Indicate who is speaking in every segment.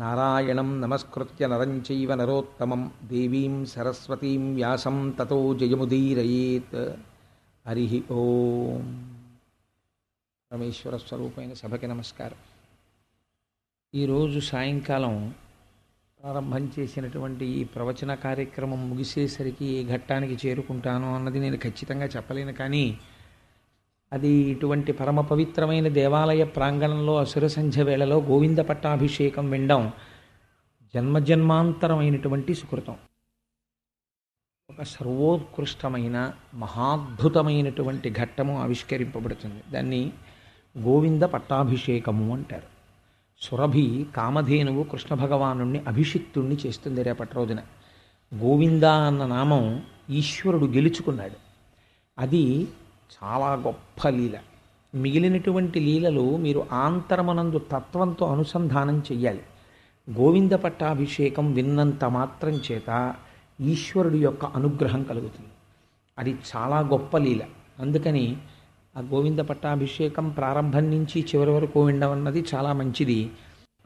Speaker 1: నారాయణం నమస్కృత్య నరం చైవ నరోత్తమం దేవీం సరస్వతీం వ్యాసం తతో జయముదీరయేత్ హరి ఓం పరమేశ్వర స్వరూపమైన సభకి నమస్కారం ఈరోజు సాయంకాలం ప్రారంభం చేసినటువంటి ఈ ప్రవచన కార్యక్రమం ముగిసేసరికి ఏ ఘట్టానికి చేరుకుంటాను అన్నది నేను ఖచ్చితంగా చెప్పలేను కానీ అది ఇటువంటి పరమ పవిత్రమైన దేవాలయ ప్రాంగణంలో అసుర సంధ్య వేళలో గోవింద పట్టాభిషేకం వినడం జన్మజన్మాంతరమైనటువంటి సుకృతం ఒక సర్వోత్కృష్టమైన మహాద్భుతమైనటువంటి ఘట్టము ఆవిష్కరింపబడుతుంది దాన్ని గోవింద పట్టాభిషేకము అంటారు సురభి కామధేనువు కృష్ణ భగవాను అభిషిక్తుణ్ణి చేస్తుంది రేపటి రోజున గోవింద అన్న నామం ఈశ్వరుడు గెలుచుకున్నాడు అది చాలా గొప్ప లీల మిగిలినటువంటి లీలలు మీరు ఆంతరమనందు తత్వంతో అనుసంధానం చెయ్యాలి గోవింద పట్టాభిషేకం విన్నంత మాత్రం చేత ఈశ్వరుడి యొక్క అనుగ్రహం కలుగుతుంది అది చాలా గొప్ప లీల అందుకని ఆ గోవింద పట్టాభిషేకం ప్రారంభం నుంచి చివరి వరకు వినడం అన్నది చాలా మంచిది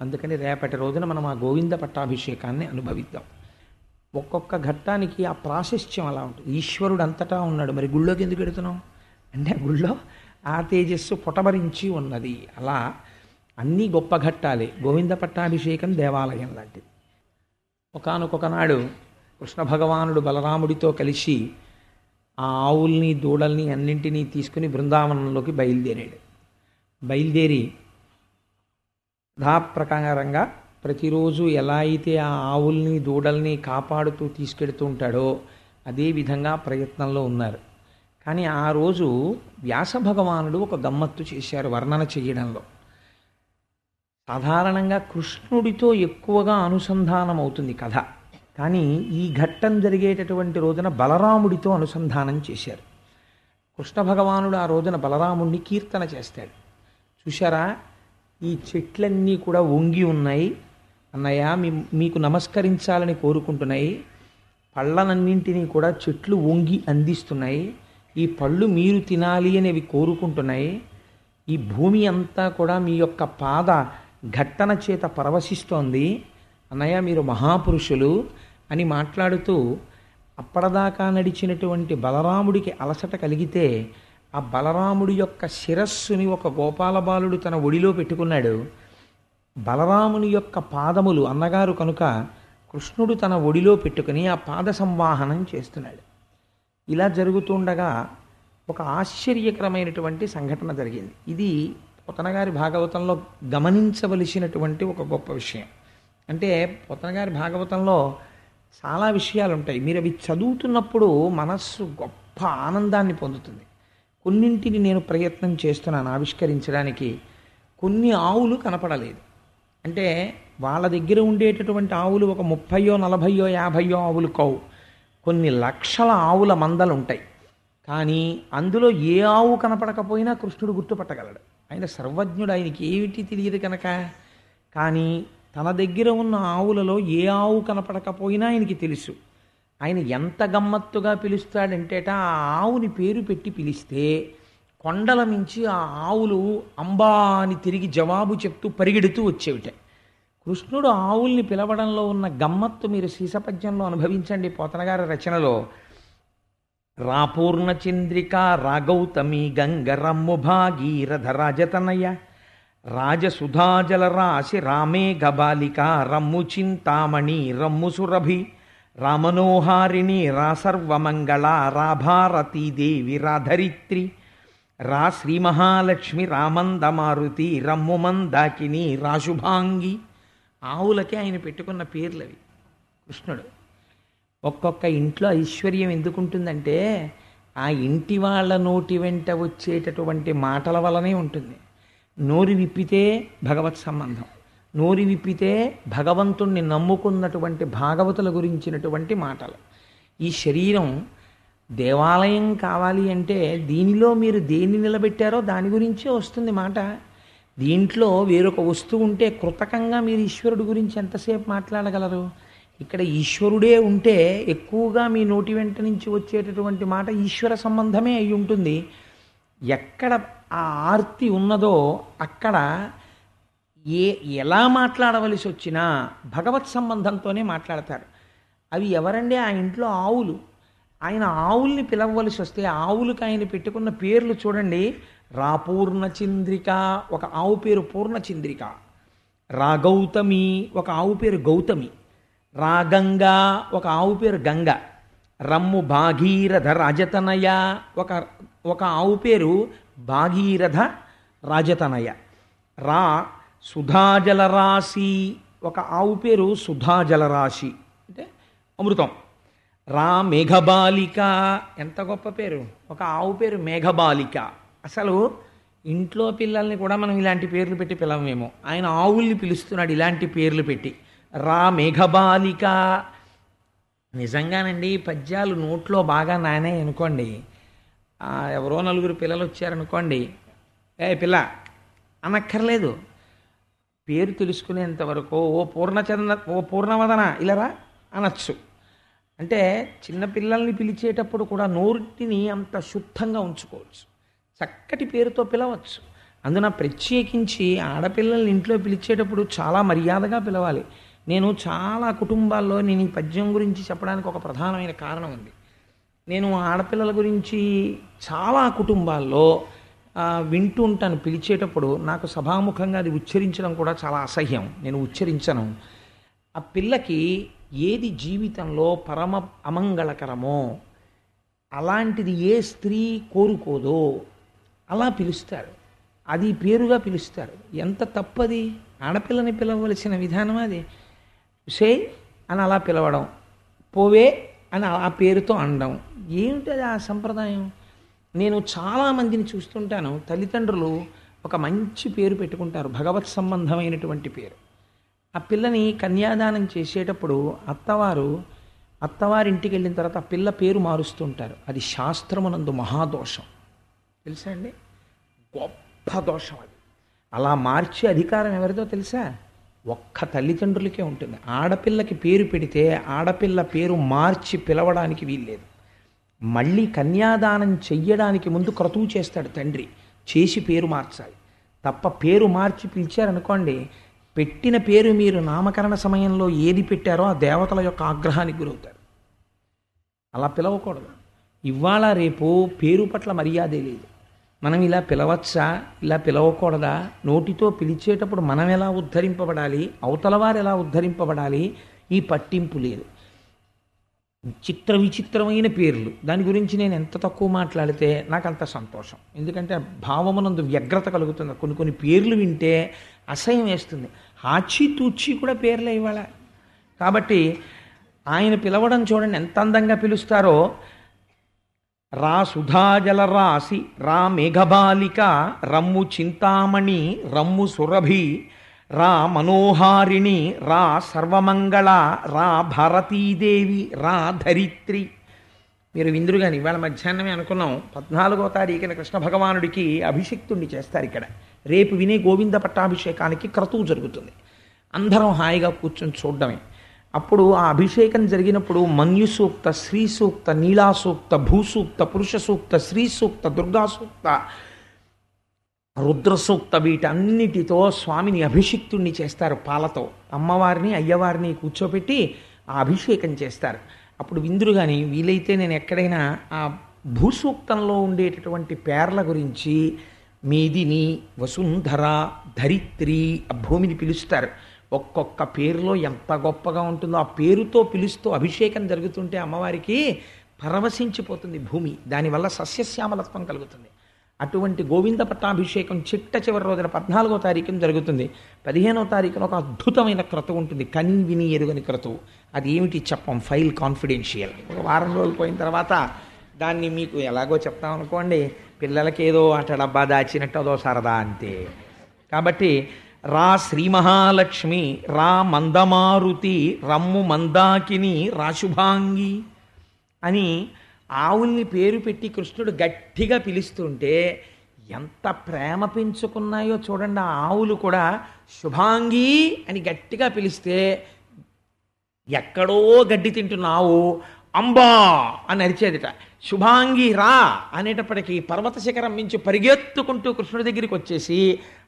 Speaker 1: అందుకని రేపటి రోజున మనం ఆ గోవింద పట్టాభిషేకాన్ని అనుభవిద్దాం ఒక్కొక్క ఘట్టానికి ఆ ప్రాశస్త్యం అలా ఉంటుంది ఈశ్వరుడు అంతటా ఉన్నాడు మరి గుళ్ళోకి ఎందుకు పెడుతున్నాం అంటే గుళ్ళో ఆ తేజస్సు పొటమరించి ఉన్నది అలా అన్నీ గొప్ప ఘట్టాలే గోవింద పట్టాభిషేకం దేవాలయం లాంటిది నాడు కృష్ణ భగవానుడు బలరాముడితో కలిసి ఆ ఆవుల్ని దూడల్ని అన్నింటినీ తీసుకుని బృందావనంలోకి బయలుదేరాడు బయలుదేరి ప్రకారంగా ప్రతిరోజు ఎలా అయితే ఆ ఆవుల్ని దూడల్ని కాపాడుతూ తీసుకెడుతూ ఉంటాడో అదేవిధంగా ప్రయత్నంలో ఉన్నారు కానీ ఆ రోజు వ్యాస భగవానుడు ఒక గమ్మత్తు చేశారు వర్ణన చేయడంలో సాధారణంగా కృష్ణుడితో ఎక్కువగా అనుసంధానం అవుతుంది కథ కానీ ఈ ఘట్టం జరిగేటటువంటి రోజున బలరాముడితో అనుసంధానం చేశారు కృష్ణ భగవానుడు ఆ రోజున బలరాముడిని కీర్తన చేస్తాడు చూశారా ఈ చెట్లన్నీ కూడా వంగి ఉన్నాయి అన్నయ్య మీ మీకు నమస్కరించాలని కోరుకుంటున్నాయి పళ్ళనన్నింటినీ కూడా చెట్లు వంగి అందిస్తున్నాయి ఈ పళ్ళు మీరు తినాలి అనేవి కోరుకుంటున్నాయి ఈ భూమి అంతా కూడా మీ యొక్క పాద ఘట్టన చేత పరవశిస్తోంది అన్నయ్య మీరు మహాపురుషులు అని మాట్లాడుతూ అప్పటిదాకా నడిచినటువంటి బలరాముడికి అలసట కలిగితే ఆ బలరాముడి యొక్క శిరస్సుని ఒక గోపాల బాలుడు తన ఒడిలో పెట్టుకున్నాడు బలరాముని యొక్క పాదములు అన్నగారు కనుక కృష్ణుడు తన ఒడిలో పెట్టుకుని ఆ పాద సంవాహనం చేస్తున్నాడు ఇలా జరుగుతుండగా ఒక ఆశ్చర్యకరమైనటువంటి సంఘటన జరిగింది ఇది పొతనగారి భాగవతంలో గమనించవలసినటువంటి ఒక గొప్ప విషయం అంటే పొతనగారి భాగవతంలో చాలా విషయాలు ఉంటాయి మీరు అవి చదువుతున్నప్పుడు మనస్సు గొప్ప ఆనందాన్ని పొందుతుంది కొన్నింటిని నేను ప్రయత్నం చేస్తున్నాను ఆవిష్కరించడానికి కొన్ని ఆవులు కనపడలేదు అంటే వాళ్ళ దగ్గర ఉండేటటువంటి ఆవులు ఒక ముప్పయో నలభయో యాభయో ఆవులు కావు కొన్ని లక్షల ఆవుల మందలు ఉంటాయి కానీ అందులో ఏ ఆవు కనపడకపోయినా కృష్ణుడు గుర్తుపట్టగలడు ఆయన సర్వజ్ఞుడు ఆయనకి ఏమిటి తెలియదు కనుక కానీ తన దగ్గర ఉన్న ఆవులలో ఏ ఆవు కనపడకపోయినా ఆయనకి తెలుసు ఆయన ఎంత గమ్మత్తుగా పిలుస్తాడంటేట ఆ ఆవుని పేరు పెట్టి పిలిస్తే కొండల మించి ఆ ఆవులు అంబా అని తిరిగి జవాబు చెప్తూ పరిగెడుతూ వచ్చేవిటే కృష్ణుడు ఆవుల్ని పిలవడంలో ఉన్న గమ్మత్తు మీరు శీసపద్యంలో అనుభవించండి పోతనగారి రచనలో రాపూర్ణచంద్రిక రాగౌతమి గంగరమ్ముభాగీరథ రాజసుధాజల రాశి రామే గబాలిక రమ్ము చింతామణి రమ్ము సురభి రామనోహారిణి రాసర్వమంగళ రాభారతీదేవి రాధరిత్రి రా శ్రీమహాలక్ష్మి రామందమారుతి రమ్ము మందాకిని రాశుభాంగి ఆవులకే ఆయన పెట్టుకున్న పేర్లు అవి కృష్ణుడు ఒక్కొక్క ఇంట్లో ఐశ్వర్యం ఎందుకుంటుందంటే ఆ ఇంటి వాళ్ళ నోటి వెంట వచ్చేటటువంటి మాటల వలనే ఉంటుంది నోరు విప్పితే భగవత్ సంబంధం నోరు విప్పితే భగవంతుణ్ణి నమ్ముకున్నటువంటి భాగవతుల గురించినటువంటి మాటలు ఈ శరీరం దేవాలయం కావాలి అంటే దీనిలో మీరు దేన్ని నిలబెట్టారో దాని గురించే వస్తుంది మాట దీంట్లో వేరొక వస్తువు ఉంటే కృతకంగా మీరు ఈశ్వరుడు గురించి ఎంతసేపు మాట్లాడగలరు ఇక్కడ ఈశ్వరుడే ఉంటే ఎక్కువగా మీ నోటి వెంట నుంచి వచ్చేటటువంటి మాట ఈశ్వర సంబంధమే అయి ఉంటుంది ఎక్కడ ఆ ఆర్తి ఉన్నదో అక్కడ ఏ ఎలా మాట్లాడవలసి వచ్చినా భగవత్ సంబంధంతోనే మాట్లాడతారు అవి ఎవరండి ఆ ఇంట్లో ఆవులు ఆయన ఆవుల్ని పిలవలసి వస్తే ఆవులకు ఆయన పెట్టుకున్న పేర్లు చూడండి రా చంద్రిక ఒక ఆవు పేరు పూర్ణచంద్రిక రా గౌతమి ఒక ఆవు పేరు గౌతమి రా గంగా ఒక ఆవు పేరు గంగ రమ్ము భాగీరథ రాజతనయ ఒక ఒక ఆవు పేరు భాగీరథ రాజతనయ రా సుధాజలరాశి ఒక ఆవు పేరు సుధాజలరాశి అంటే అమృతం రా మేఘబాలిక ఎంత గొప్ప పేరు ఒక ఆవు పేరు మేఘబాలిక అసలు ఇంట్లో పిల్లల్ని కూడా మనం ఇలాంటి పేర్లు పెట్టి పిలవమేమో ఆయన ఆవుల్ని పిలుస్తున్నాడు ఇలాంటి పేర్లు పెట్టి రా మేఘబాలిక నిజంగానండి పద్యాలు నోట్లో బాగా నానే అనుకోండి ఎవరో నలుగురు పిల్లలు వచ్చారనుకోండి ఏ పిల్ల అనక్కర్లేదు పేరు తెలుసుకునేంత వరకు ఓ పూర్ణచంద ఓ పూర్ణవదన ఇలారా అనొచ్చు అంటే చిన్నపిల్లల్ని పిలిచేటప్పుడు కూడా నోరుటిని అంత శుద్ధంగా ఉంచుకోవచ్చు చక్కటి పేరుతో పిలవచ్చు అందున ప్రత్యేకించి ఆడపిల్లల్ని ఇంట్లో పిలిచేటప్పుడు చాలా మర్యాదగా పిలవాలి నేను చాలా కుటుంబాల్లో నేను ఈ పద్యం గురించి చెప్పడానికి ఒక ప్రధానమైన కారణం ఉంది నేను ఆడపిల్లల గురించి చాలా కుటుంబాల్లో వింటూ ఉంటాను పిలిచేటప్పుడు నాకు సభాముఖంగా అది ఉచ్చరించడం కూడా చాలా అసహ్యం నేను ఉచ్చరించను ఆ పిల్లకి ఏది జీవితంలో పరమ అమంగళకరమో అలాంటిది ఏ స్త్రీ కోరుకోదో అలా పిలుస్తారు అది పేరుగా పిలుస్తారు ఎంత తప్పది ఆడపిల్లని పిలవలసిన విధానం అది సే అని అలా పిలవడం పోవే అని ఆ పేరుతో అనడం ఏమిటది ఆ సంప్రదాయం నేను చాలామందిని చూస్తుంటాను తల్లిదండ్రులు ఒక మంచి పేరు పెట్టుకుంటారు భగవత్ సంబంధమైనటువంటి పేరు ఆ పిల్లని కన్యాదానం చేసేటప్పుడు అత్తవారు అత్తవారింటికి వెళ్ళిన తర్వాత ఆ పిల్ల పేరు మారుస్తుంటారు అది శాస్త్రమునందు మహాదోషం తెలుసా అండి గొప్ప దోషం అది అలా మార్చే అధికారం ఎవరిదో తెలుసా ఒక్క తల్లిదండ్రులకే ఉంటుంది ఆడపిల్లకి పేరు పెడితే ఆడపిల్ల పేరు మార్చి పిలవడానికి వీల్లేదు మళ్ళీ కన్యాదానం చెయ్యడానికి ముందు క్రతువు చేస్తాడు తండ్రి చేసి పేరు మార్చాలి తప్ప పేరు మార్చి పిలిచారనుకోండి పెట్టిన పేరు మీరు నామకరణ సమయంలో ఏది పెట్టారో ఆ దేవతల యొక్క ఆగ్రహానికి గురవుతారు అలా పిలవకూడదు ఇవాళ రేపు పేరు పట్ల మర్యాదే లేదు మనం ఇలా పిలవచ్చా ఇలా పిలవకూడదా నోటితో పిలిచేటప్పుడు మనం ఎలా ఉద్ధరింపబడాలి అవతలవారు ఎలా ఉద్ధరింపబడాలి ఈ పట్టింపు లేదు చిత్ర విచిత్రమైన పేర్లు దాని గురించి నేను ఎంత తక్కువ మాట్లాడితే నాకు అంత సంతోషం ఎందుకంటే భావమునందు వ్యగ్రత కలుగుతుంది కొన్ని కొన్ని పేర్లు వింటే అసహ్యం వేస్తుంది హాచి తూచి కూడా పేర్లే ఇవాళ కాబట్టి ఆయన పిలవడం చూడండి ఎంత అందంగా పిలుస్తారో రా సుధాజల రాసి రా మేఘబాలిక రమ్ము చింతామణి రమ్ము సురభి రా మనోహారిణి రా సర్వమంగళ రా భారతీదేవి రా ధరిత్రి మీరు విందురు కానీ ఇవాళ మధ్యాహ్నమే అనుకున్నాం పద్నాలుగో తారీఖున కృష్ణ భగవానుడికి అభిషక్తుణ్ణి చేస్తారు ఇక్కడ రేపు వినే గోవింద పట్టాభిషేకానికి క్రతువు జరుగుతుంది అందరం హాయిగా కూర్చొని చూడడమే అప్పుడు ఆ అభిషేకం జరిగినప్పుడు మన్యు సూక్త శ్రీ సూక్త నీలా సూక్త భూసూక్త పురుష సూక్త శ్రీ సూక్త దుర్గా సూక్త రుద్రసూక్త వీటన్నిటితో స్వామిని అభిషిక్తుణ్ణి చేస్తారు పాలతో అమ్మవారిని అయ్యవారిని కూర్చోబెట్టి ఆ అభిషేకం చేస్తారు అప్పుడు విందురు కానీ వీలైతే నేను ఎక్కడైనా ఆ భూసూక్తంలో ఉండేటటువంటి పేర్ల గురించి మీదిని వసుంధర ధరిత్రి ఆ భూమిని పిలుస్తారు ఒక్కొక్క పేరులో ఎంత గొప్పగా ఉంటుందో ఆ పేరుతో పిలుస్తూ అభిషేకం జరుగుతుంటే అమ్మవారికి పరవశించిపోతుంది భూమి దానివల్ల సస్యశ్యామలత్వం కలుగుతుంది అటువంటి గోవింద పట్టాభిషేకం చిట్ట చివరి రోజున పద్నాలుగో తారీఖున జరుగుతుంది పదిహేనో తారీఖున ఒక అద్భుతమైన క్రతువు ఉంటుంది కన్విని విని ఎరుగని క్రతువు అది ఏమిటి చెప్పం ఫైల్ కాన్ఫిడెన్షియల్ ఒక వారం రోజులు పోయిన తర్వాత దాన్ని మీకు ఎలాగో చెప్తామనుకోండి పిల్లలకేదో పిల్లలకి ఏదో డబ్బా దాచినట్టు అదో సరదా అంతే కాబట్టి రా శ్రీ మహాలక్ష్మి రా మందమారుతి రమ్ము మందాకిని రాశుభాంగి అని ఆవుల్ని పేరు పెట్టి కృష్ణుడు గట్టిగా పిలుస్తుంటే ఎంత ప్రేమ పెంచుకున్నాయో చూడండి ఆ ఆవులు కూడా శుభాంగి అని గట్టిగా పిలిస్తే ఎక్కడో గడ్డి తింటున్న ఆవు అంబా అని అరిచేదిట శుభాంగి రా అనేటప్పటికీ పర్వత శిఖరం నుంచి పరిగెత్తుకుంటూ కృష్ణుడి దగ్గరికి వచ్చేసి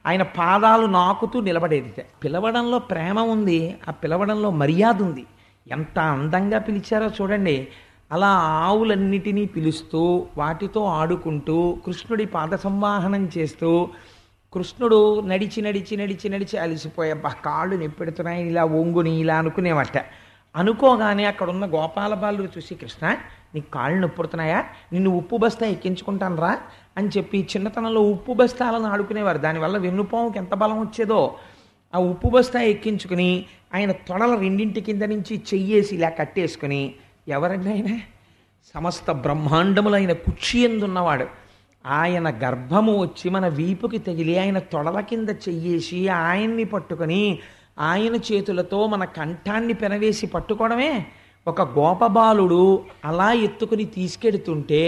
Speaker 1: ఆయన పాదాలు నాకుతూ నిలబడేది పిలవడంలో ప్రేమ ఉంది ఆ పిలవడంలో మర్యాద ఉంది ఎంత అందంగా పిలిచారో చూడండి అలా ఆవులన్నిటినీ పిలుస్తూ వాటితో ఆడుకుంటూ కృష్ణుడి పాద సంవాహనం చేస్తూ కృష్ణుడు నడిచి నడిచి నడిచి నడిచి అలసిపోయే కాళ్ళు నెప్పెడుతున్నాయి ఇలా ఒంగుని ఇలా అనుకునేవట అనుకోగానే అక్కడున్న గోపాల బాలు చూసి కృష్ణ నీకు కాళ్ళు నొప్పుడుతున్నాయా నిన్ను ఉప్పు బస్తా ఎక్కించుకుంటాను రా అని చెప్పి చిన్నతనంలో ఉప్పు బస్తాలను ఆడుకునేవారు దానివల్ల వెన్నుపాముకి ఎంత బలం వచ్చేదో ఆ ఉప్పు బస్తా ఎక్కించుకుని ఆయన తొడల రెండింటి కింద నుంచి చెయ్యేసి ఇలా కట్టేసుకుని ఎవరండి ఆయన సమస్త బ్రహ్మాండములైన కుక్షి ఎందున్నవాడు ఆయన గర్భము వచ్చి మన వీపుకి తగిలి ఆయన తొడల కింద చెయ్యేసి ఆయన్ని పట్టుకొని ఆయన చేతులతో మన కంఠాన్ని పెనవేసి పట్టుకోవడమే ఒక గోపబాలుడు అలా ఎత్తుకుని తీసుకెడుతుంటే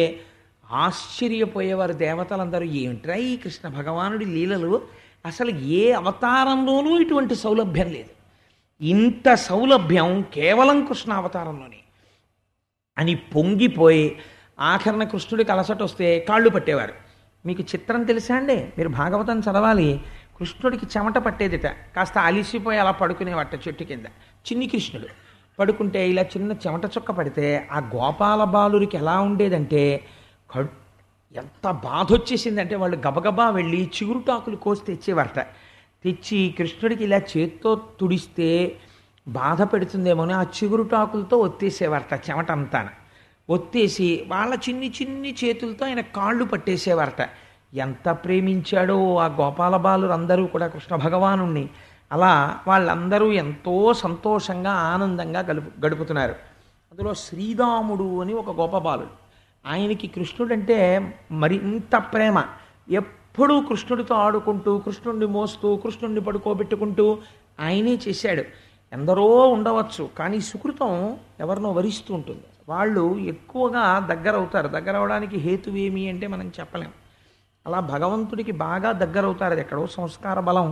Speaker 1: ఆశ్చర్యపోయేవారు దేవతలందరూ ఏమిట్రా ఈ కృష్ణ భగవానుడి లీలలు అసలు ఏ అవతారంలోనూ ఇటువంటి సౌలభ్యం లేదు ఇంత సౌలభ్యం కేవలం కృష్ణ అవతారంలోనే అని పొంగిపోయి ఆఖరణ కృష్ణుడికి అలసట వస్తే కాళ్ళు పట్టేవారు మీకు చిత్రం తెలుసా అండి మీరు భాగవతం చదవాలి కృష్ణుడికి చెమట పట్టేదిట కాస్త అలిసిపోయి అలా పడుకునేవట చెట్టు కింద చిన్ని కృష్ణుడు పడుకుంటే ఇలా చిన్న చెమట చుక్క పడితే ఆ గోపాల బాలురికి ఎలా ఉండేదంటే ఎంత బాధ వచ్చేసిందంటే వాళ్ళు గబగబా వెళ్ళి చిగురుటాకులు కోసి తెచ్చేవారట తెచ్చి కృష్ణుడికి ఇలా చేత్తో తుడిస్తే బాధ పెడుతుందేమోనే ఆ చిగురుటాకులతో ఒత్తేసేవారట అంతా ఒత్తేసి వాళ్ళ చిన్ని చిన్ని చేతులతో ఆయన కాళ్ళు పట్టేసేవారట ఎంత ప్రేమించాడో ఆ గోపాల బాలురందరూ కూడా కృష్ణ భగవాను అలా వాళ్ళందరూ ఎంతో సంతోషంగా ఆనందంగా గలుపు గడుపుతున్నారు అందులో శ్రీరాముడు అని ఒక గొప్ప బాలుడు ఆయనకి కృష్ణుడు అంటే మరింత ప్రేమ ఎప్పుడూ కృష్ణుడితో ఆడుకుంటూ కృష్ణుడిని మోస్తూ కృష్ణుడిని పడుకోబెట్టుకుంటూ ఆయనే చేశాడు ఎందరో ఉండవచ్చు కానీ సుకృతం ఎవరినో వరిస్తూ ఉంటుంది వాళ్ళు ఎక్కువగా దగ్గర అవుతారు దగ్గర అవడానికి హేతు ఏమి అంటే మనం చెప్పలేము అలా భగవంతుడికి బాగా దగ్గరవుతారు అది ఎక్కడో సంస్కార బలం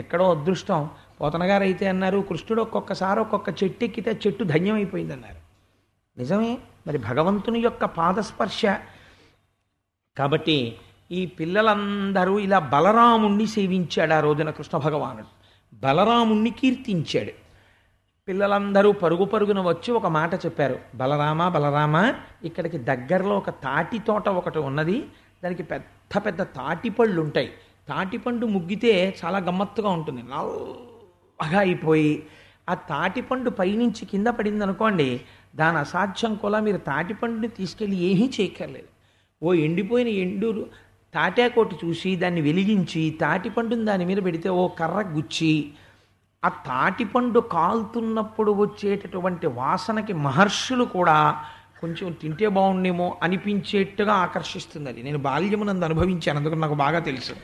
Speaker 1: ఎక్కడో అదృష్టం పోతనగారు అయితే అన్నారు కృష్ణుడు ఒక్కొక్కసారి ఒక్కొక్క చెట్టు ఎక్కితే చెట్టు ధన్యమైపోయింది అన్నారు నిజమే మరి భగవంతుని యొక్క పాదస్పర్శ కాబట్టి ఈ పిల్లలందరూ ఇలా బలరాముణ్ణి సేవించాడు ఆ రోజున కృష్ణ భగవానుడు బలరాముణ్ణి కీర్తించాడు పిల్లలందరూ పరుగు పరుగున వచ్చి ఒక మాట చెప్పారు బలరామ బలరామ ఇక్కడికి దగ్గరలో ఒక తాటి తోట ఒకటి ఉన్నది దానికి పెద్ద పెద్ద పెద్ద తాటిపళ్ళు ఉంటాయి తాటిపండు ముగ్గితే చాలా గమ్మత్తుగా ఉంటుంది నల్లగా అయిపోయి ఆ తాటిపండు పైనుంచి కింద పడింది అనుకోండి దాని అసాధ్యం కూడా మీరు తాటిపండుని తీసుకెళ్ళి ఏమీ చేయక్కర్లేదు ఓ ఎండిపోయిన ఎండూరు తాటాకోటి చూసి దాన్ని వెలిగించి తాటిపండుని దాని మీద పెడితే ఓ కర్ర గుచ్చి ఆ తాటిపండు కాలుతున్నప్పుడు వచ్చేటటువంటి వాసనకి మహర్షులు కూడా కొంచెం తింటే బాగుండేమో అనిపించేట్టుగా ఆకర్షిస్తుంది అది నేను బాల్యమునందు అనుభవించాను అందుకని నాకు బాగా తెలుసు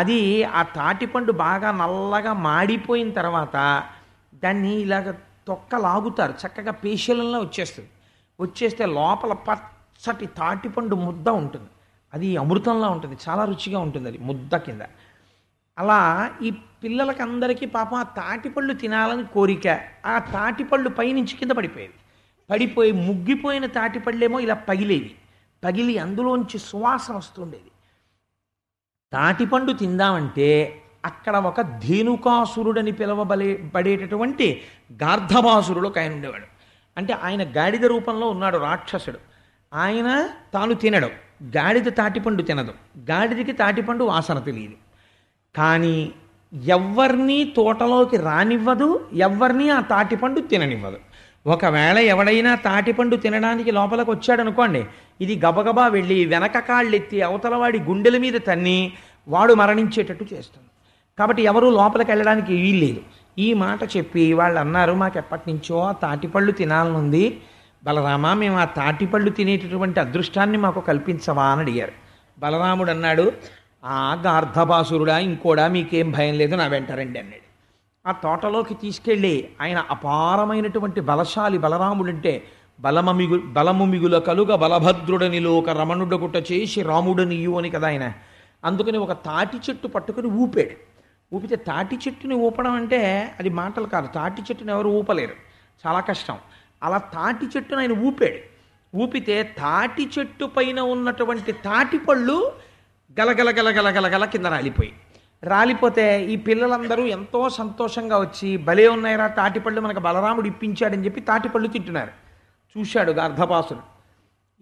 Speaker 1: అది ఆ తాటిపండు బాగా నల్లగా మాడిపోయిన తర్వాత దాన్ని ఇలాగ తొక్క లాగుతారు చక్కగా పేషలంలో వచ్చేస్తుంది వచ్చేస్తే లోపల పచ్చటి తాటిపండు ముద్ద ఉంటుంది అది అమృతంలా ఉంటుంది చాలా రుచిగా ఉంటుంది అది ముద్ద కింద అలా ఈ పిల్లలకందరికీ పాపం ఆ తాటిపళ్ళు తినాలని కోరిక ఆ తాటిపళ్ళు పైనుంచి కింద పడిపోయేది పడిపోయి ముగ్గిపోయిన తాటిపళ్ళేమో ఇలా పగిలేవి పగిలి అందులోంచి సువాసన వస్తుండేది తాటిపండు తిందామంటే అక్కడ ఒక ధేనుకాసురుడని పిలవబలే పడేటటువంటి గార్ధబాసురుడు ఒక ఆయన ఉండేవాడు అంటే ఆయన గాడిద రూపంలో ఉన్నాడు రాక్షసుడు ఆయన తాను తినడం గాడిద తాటిపండు తినదు గాడిదకి తాటిపండు వాసన తెలియదు కానీ ఎవరినీ తోటలోకి రానివ్వదు ఎవరినీ ఆ తాటిపండు తిననివ్వదు ఒకవేళ ఎవడైనా తాటిపండు తినడానికి లోపలికి వచ్చాడనుకోండి ఇది గబగబా వెళ్ళి వెనక కాళ్ళెత్తి అవతలవాడి గుండెల మీద తన్ని వాడు మరణించేటట్టు చేస్తుంది కాబట్టి ఎవరు లోపలికి వెళ్ళడానికి వీల్లేదు ఈ మాట చెప్పి వాళ్ళు అన్నారు మాకు ఎప్పటి నుంచో తాటిపళ్ళు తినాలనుంది బలరామ మేము ఆ తాటిపళ్ళు తినేటటువంటి అదృష్టాన్ని మాకు కల్పించవా అని అడిగారు బలరాముడు అన్నాడు ఆ గార్ధబాసురుడా ఇంకోడా మీకేం భయం లేదు నా వెంటరండి అన్నాడు ఆ తోటలోకి తీసుకెళ్ళి ఆయన అపారమైనటువంటి బలశాలి బలరాముడంటే అంటే బలమమిగు బలము మిగుల కలుగ బలభద్రుడనిలో ఒక రమణుడగుట చేసి యు అని కదా ఆయన అందుకని ఒక తాటి చెట్టు పట్టుకుని ఊపాడు ఊపితే తాటి చెట్టుని ఊపడం అంటే అది మాటలు కాదు తాటి చెట్టుని ఎవరు ఊపలేరు చాలా కష్టం అలా తాటి చెట్టును ఆయన ఊపాడు ఊపితే తాటి చెట్టు పైన ఉన్నటువంటి తాటి పళ్ళు గలగల గలగల గలగల కింద రాలిపోయి రాలిపోతే ఈ పిల్లలందరూ ఎంతో సంతోషంగా వచ్చి భలే ఉన్నాయరా తాటిపళ్ళు మనకు బలరాముడు ఇప్పించాడని చెప్పి తాటిపళ్ళు తింటున్నారు చూశాడు గర్ధపాసుడు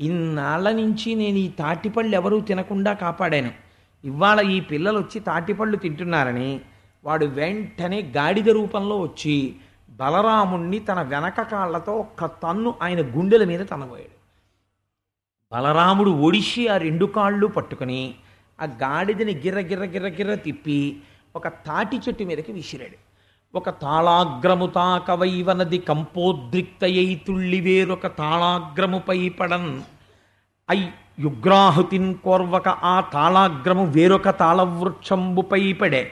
Speaker 1: ఇన్నాళ్ళ నుంచి నేను ఈ తాటిపళ్ళు ఎవరూ తినకుండా కాపాడాను ఇవాళ ఈ పిల్లలు వచ్చి తాటిపళ్ళు తింటున్నారని వాడు వెంటనే గాడిద రూపంలో వచ్చి బలరాముణ్ణి తన వెనక కాళ్లతో ఒక్క తన్ను ఆయన గుండెల మీద తనబోయాడు బలరాముడు ఒడిసి ఆ రెండు కాళ్ళు పట్టుకుని ఆ గాడిదని గిర్ర గిర్ర గిర్ర గిర్ర తిప్పి ఒక తాటి చెట్టు మీదకి విసిరాడు ఒక తాళాగ్రము తాకవైవనది కంపోద్రిక్తయై తుళ్ళి వేరొక తాళాగ్రముపై పడన్ ఐ యుగ్రాహుతిన్ కోర్వక ఆ తాళాగ్రము వేరొక తాళవృక్షంబుపై పడే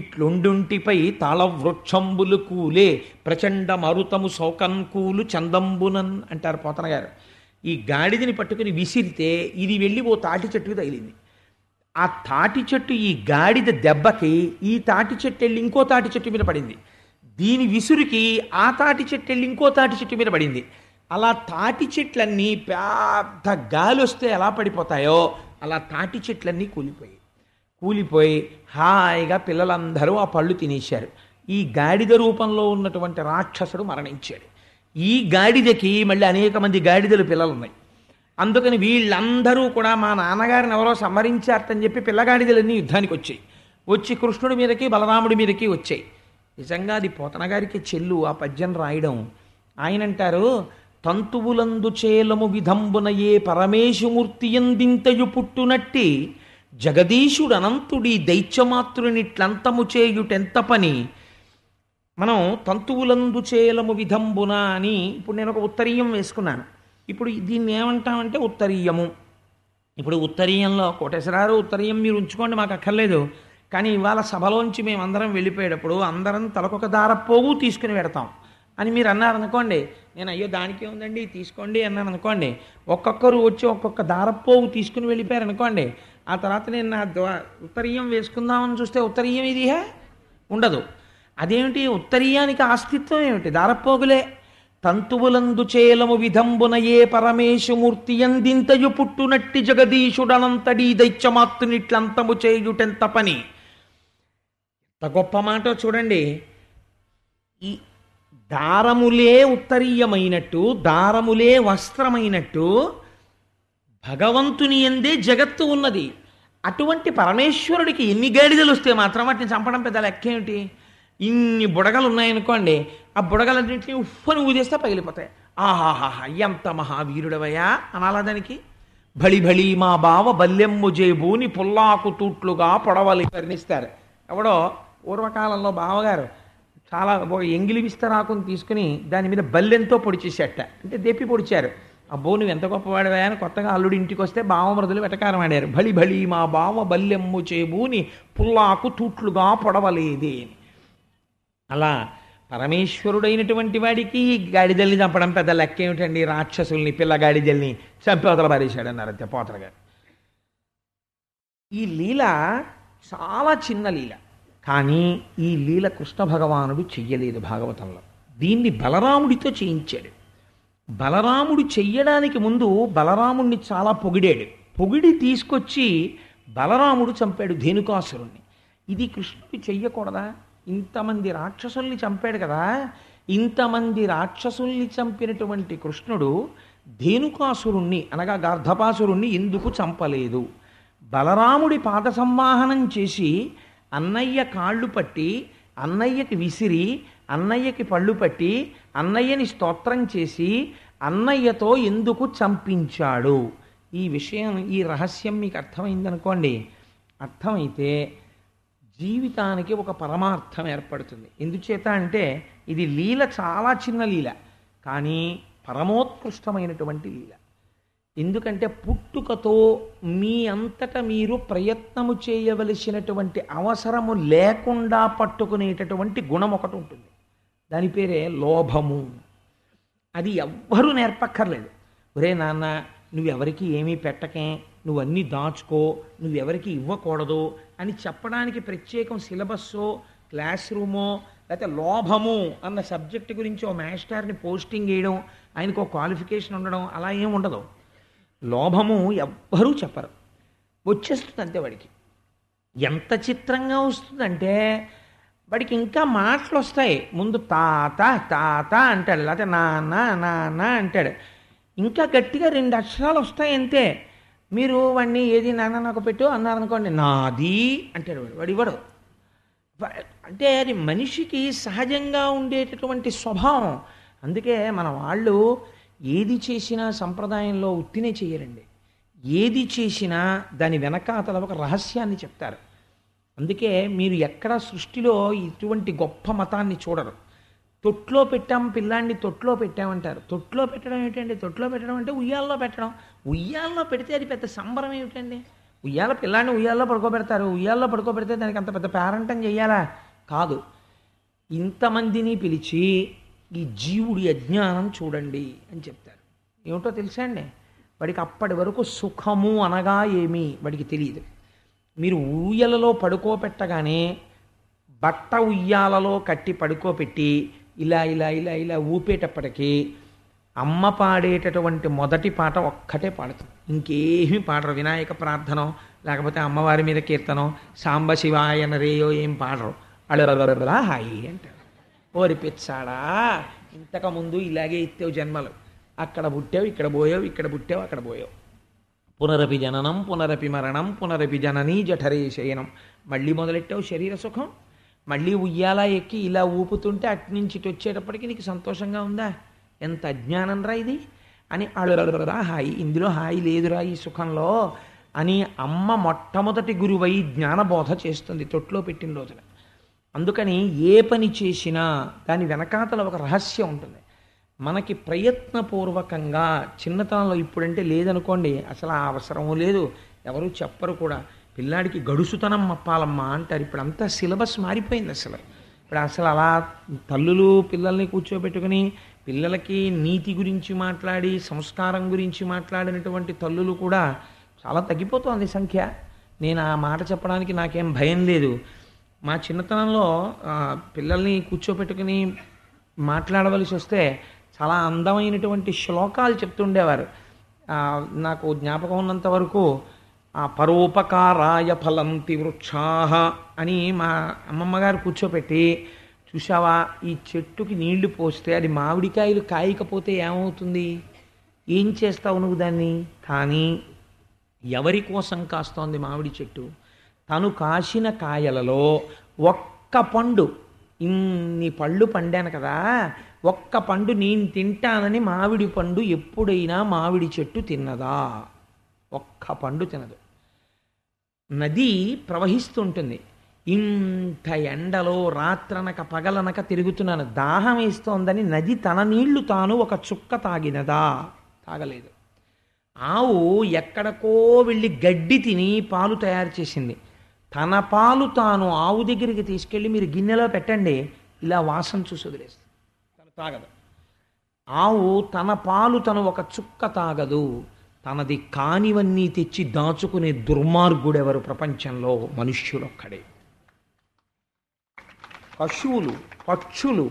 Speaker 1: ఇట్లుండుంటిపై తాళవృక్షంబులు కూలే ప్రచండ మరుతము సౌకన్ కూలు చందంబునన్ అంటారు పోతన గారు ఈ గాడిదని పట్టుకుని విసిరితే ఇది వెళ్ళి ఓ తాటి చెట్టుకు తగిలింది ఆ తాటి చెట్టు ఈ గాడిద దెబ్బకి ఈ తాటి చెట్టు వెళ్ళి ఇంకో తాటి చెట్టు మీద పడింది దీని విసురుకి ఆ తాటి చెట్టు వెళ్ళి ఇంకో తాటి చెట్టు మీద పడింది అలా తాటి చెట్లన్నీ పెద్ద గాలి వస్తే ఎలా పడిపోతాయో అలా తాటి చెట్లన్నీ కూలిపోయి కూలిపోయి హాయిగా పిల్లలందరూ ఆ పళ్ళు తినేశారు ఈ గాడిద రూపంలో ఉన్నటువంటి రాక్షసుడు మరణించాడు ఈ గాడిదకి మళ్ళీ అనేక మంది గాడిదలు పిల్లలు ఉన్నాయి అందుకని వీళ్ళందరూ కూడా మా నాన్నగారిని ఎవరో సంహరించారని చెప్పి పిల్లగాడిదలన్నీ యుద్ధానికి వచ్చాయి వచ్చి కృష్ణుడి మీదకి బలరాముడి మీదకి వచ్చాయి నిజంగా అది పోతనగారికి చెల్లు ఆ పద్యం రాయడం ఆయనంటారు తంతువులందు చేలము విధంబున ఏ పరమేశుమూర్తి ఎందింతయు పుట్టునట్టి జగదీశుడు అనంతుడి దైత్యమాతృనిట్లంతము చేయుటెంత పని మనం తంతువులందు చేలము విధంబున అని ఇప్పుడు నేను ఒక ఉత్తరీయం వేసుకున్నాను ఇప్పుడు దీన్ని ఏమంటామంటే ఉత్తరీయము ఇప్పుడు ఉత్తరీయంలో కోటేశ్వరారు ఉత్తరీయం మీరు ఉంచుకోండి మాకు అక్కర్లేదు కానీ ఇవాళ సభలోంచి మేమందరం వెళ్ళిపోయేటప్పుడు అందరం తలకొక దార పోగు తీసుకుని పెడతాం అని మీరు అన్నారనుకోండి అనుకోండి నేను అయ్యో దానికే ఉందండి తీసుకోండి అన్నాను అనుకోండి ఒక్కొక్కరు వచ్చి ఒక్కొక్క దారపోగు తీసుకుని వెళ్ళిపోయారు అనుకోండి ఆ తర్వాత నేను నా ఉత్తరీయం వేసుకుందామని చూస్తే ఉత్తరీయం ఇదిహే ఉండదు అదేమిటి ఉత్తరీయానికి ఆస్తిత్వం ఏమిటి దారపోగులే తంతువులందు చేలము విధంబునయే పరమేశుమూర్తి ఎందింతయు పుట్టునట్టి జగదీశుడనంతడి దైత్యమాత్తునిట్లంతము చేయుటెంత పని ఎంత గొప్ప మాట చూడండి ఈ దారములే ఉత్తరీయమైనట్టు దారములే వస్త్రమైనట్టు భగవంతుని ఎందే జగత్తు ఉన్నది అటువంటి పరమేశ్వరుడికి ఎన్ని గాడిదలు వస్తే మాత్రం వాటిని చంపడం పెద్ద ఏమిటి ఇన్ని బుడగలు ఉన్నాయనుకోండి ఆ బుడగలన్నింటినీ ఉఫ్ఫని ఊదేస్తే పగిలిపోతాయి ఆహాహాహా ఎంత మహావీరుడవయ్యా అనాలా దానికి భళి భళి మా బావ బల్లెమ్ము జేబుని పుల్లాకు తూట్లుగా పొడవలి వర్ణిస్తారు ఎవడో పూర్వకాలంలో బావగారు చాలా ఎంగిలి విస్తరాకుని తీసుకుని దాని మీద బల్లెంతో పొడిచేసేట అంటే దేపి పొడిచారు ఆ నువ్వు ఎంత గొప్పవాడివా అని కొత్తగా అల్లుడి ఇంటికి వస్తే బావమృదులు వెటకారం ఆడారు భళి భళి మా బావ బల్లెమ్ము చేబూని పుల్లాకు తూట్లుగా పొడవలేదే అలా పరమేశ్వరుడైనటువంటి వాడికి గాడిదల్ని చంపడం పెద్ద లెక్క ఏమిటండి రాక్షసుల్ని గాడిదల్ని చంపేవతల పారేశాడన్నారు అంతే పోతల గారు ఈ లీల చాలా చిన్న లీల కానీ ఈ లీల కృష్ణ భగవానుడు చెయ్యలేదు భాగవతంలో దీన్ని బలరాముడితో చేయించాడు బలరాముడు చెయ్యడానికి ముందు బలరాముడిని చాలా పొగిడాడు పొగిడి తీసుకొచ్చి బలరాముడు చంపాడు ధేనుకాసురుణ్ణి ఇది కృష్ణుడు చెయ్యకూడదా ఇంతమంది రాక్షసుల్ని చంపాడు కదా ఇంతమంది రాక్షసుల్ని చంపినటువంటి కృష్ణుడు ధేనుకాసురుణ్ణి అనగా గార్ధపాసురుణ్ణి ఎందుకు చంపలేదు బలరాముడి పాద సంవాహనం చేసి అన్నయ్య కాళ్ళు పట్టి అన్నయ్యకి విసిరి అన్నయ్యకి పళ్ళు పట్టి అన్నయ్యని స్తోత్రం చేసి అన్నయ్యతో ఎందుకు చంపించాడు ఈ విషయం ఈ రహస్యం మీకు అర్థమైందనుకోండి అర్థమైతే జీవితానికి ఒక పరమార్థం ఏర్పడుతుంది ఎందుచేత అంటే ఇది లీల చాలా చిన్న లీల కానీ పరమోత్కృష్టమైనటువంటి లీల ఎందుకంటే పుట్టుకతో మీ అంతట మీరు ప్రయత్నము చేయవలసినటువంటి అవసరము లేకుండా పట్టుకునేటటువంటి గుణం ఒకటి ఉంటుంది దాని పేరే లోభము అది ఎవ్వరూ నేర్పక్కర్లేదు ఒరే నాన్న నువ్వెవరికి ఏమీ పెట్టకే నువ్వు అన్నీ దాచుకో నువ్వెవరికి ఇవ్వకూడదు అని చెప్పడానికి ప్రత్యేకం సిలబస్సో క్లాస్ రూమో లేకపోతే లోభము అన్న సబ్జెక్ట్ గురించి ఓ మాస్టర్ని పోస్టింగ్ వేయడం ఆయనకు ఒక క్వాలిఫికేషన్ ఉండడం అలా ఏం ఉండదు లోభము ఎవ్వరూ చెప్పరు వచ్చేస్తుంది అంతే వాడికి ఎంత చిత్రంగా వస్తుందంటే వాడికి ఇంకా మాటలు వస్తాయి ముందు తాత తాత అంటాడు లేకపోతే నాన్న నాన్న అంటాడు ఇంకా గట్టిగా రెండు అక్షరాలు వస్తాయి అంతే మీరు వాడిని ఏది నాన్న నాకు పెట్టు అన్నారనుకోండి నాది అంటాడు వాడు వాడు ఇవ్వడు అంటే అది మనిషికి సహజంగా ఉండేటటువంటి స్వభావం అందుకే మన వాళ్ళు ఏది చేసినా సంప్రదాయంలో ఉత్తినే చేయరండి ఏది చేసినా దాని వెనకాతల ఒక రహస్యాన్ని చెప్తారు అందుకే మీరు ఎక్కడ సృష్టిలో ఇటువంటి గొప్ప మతాన్ని చూడరు తొట్లో పెట్టాం పిల్లాన్ని తొట్లో పెట్టామంటారు తొట్లో పెట్టడం ఏమిటండి తొట్లో పెట్టడం అంటే ఉయ్యాల్లో పెట్టడం ఉయ్యాల్లో పెడితే అది పెద్ద సంబరం ఏమిటండి ఉయ్యాల పిల్లాన్ని ఉయ్యాల్లో పడుకోబెడతారు ఉయ్యాల్లో పడుకోబెడితే దానికి అంత పెద్ద పేరంటం చేయాలా కాదు ఇంతమందిని పిలిచి ఈ జీవుడి అజ్ఞానం చూడండి అని చెప్తారు ఏమిటో తెలుసా అండి వాడికి అప్పటి వరకు సుఖము అనగా ఏమి వాడికి తెలియదు మీరు ఉయ్యలలో పడుకోబెట్టగానే బట్ట ఉయ్యాలలో కట్టి పడుకోబెట్టి ఇలా ఇలా ఇలా ఇలా ఊపేటప్పటికీ అమ్మ పాడేటటువంటి మొదటి పాట ఒక్కటే పాడుతుంది ఇంకేమి పాడరు వినాయక ప్రార్థన లేకపోతే అమ్మవారి మీద కీర్తనం సాంబ శివాయన రేయో ఏం పాడరు అడలా హాయి అంటారు ఓరి పిచ్చాడా ఇంతకుముందు ఇలాగే ఎత్తావు జన్మలు అక్కడ పుట్టావు ఇక్కడ పోయావు ఇక్కడ పుట్టావు అక్కడ పోయావు పునరపి జననం పునరపి మరణం పునరపి జననీ జఠరే శయనం మళ్ళీ మొదలెట్టావు శరీర సుఖం మళ్ళీ ఉయ్యాల ఎక్కి ఇలా ఊపుతుంటే అట్నుంచి ఇటు వచ్చేటప్పటికి నీకు సంతోషంగా ఉందా ఎంత అజ్ఞానం రా ఇది అని అడురా హాయి ఇందులో హాయి లేదురా ఈ సుఖంలో అని అమ్మ మొట్టమొదటి గురువై జ్ఞానబోధ చేస్తుంది తొట్లో పెట్టిన రోజున అందుకని ఏ పని చేసినా దాని వెనకాతల ఒక రహస్యం ఉంటుంది మనకి ప్రయత్నపూర్వకంగా చిన్నతనంలో ఇప్పుడంటే లేదనుకోండి అసలు ఆ అవసరము లేదు ఎవరు చెప్పరు కూడా పిల్లాడికి గడుసుతనం మప్పాలమ్మా అంటారు ఇప్పుడు అంతా సిలబస్ మారిపోయింది అసలు ఇప్పుడు అసలు అలా తల్లులు పిల్లల్ని కూర్చోబెట్టుకుని పిల్లలకి నీతి గురించి మాట్లాడి సంస్కారం గురించి మాట్లాడినటువంటి తల్లులు కూడా చాలా తగ్గిపోతుంది సంఖ్య నేను ఆ మాట చెప్పడానికి నాకేం భయం లేదు మా చిన్నతనంలో పిల్లల్ని కూర్చోపెట్టుకుని మాట్లాడవలసి వస్తే చాలా అందమైనటువంటి శ్లోకాలు చెప్తుండేవారు నాకు జ్ఞాపకం ఉన్నంత వరకు ఆ పరోపకారాయ ఫలంతి వృక్షాహ అని మా అమ్మమ్మగారు కూర్చోపెట్టి చూసావా ఈ చెట్టుకి నీళ్లు పోస్తే అది మామిడికాయలు కాయకపోతే ఏమవుతుంది ఏం చేస్తావు నువ్వు దాన్ని కానీ ఎవరి కోసం కాస్తోంది మామిడి చెట్టు తను కాసిన కాయలలో ఒక్క పండు ఇన్ని పళ్ళు పండాను కదా ఒక్క పండు నేను తింటానని మామిడి పండు ఎప్పుడైనా మామిడి చెట్టు తిన్నదా ఒక్క పండు తినదు నది ప్రవహిస్తుంటుంది ఇంత ఎండలో రాత్రనక పగలనక తిరుగుతున్నాను దాహం వేస్తోందని నది తన నీళ్లు తాను ఒక చుక్క తాగినదా తాగలేదు ఆవు ఎక్కడికో వెళ్ళి గడ్డి తిని పాలు తయారు చేసింది తన పాలు తాను ఆవు దగ్గరికి తీసుకెళ్ళి మీరు గిన్నెలో పెట్టండి ఇలా వాసన చూసి వదిలేస్తుంది తాగదు ఆవు తన పాలు తను ఒక చుక్క తాగదు తనది కానివన్నీ తెచ్చి దాచుకునే దుర్మార్గుడెవరు ప్రపంచంలో మనుష్యులొక్కడే పశువులు పక్షులు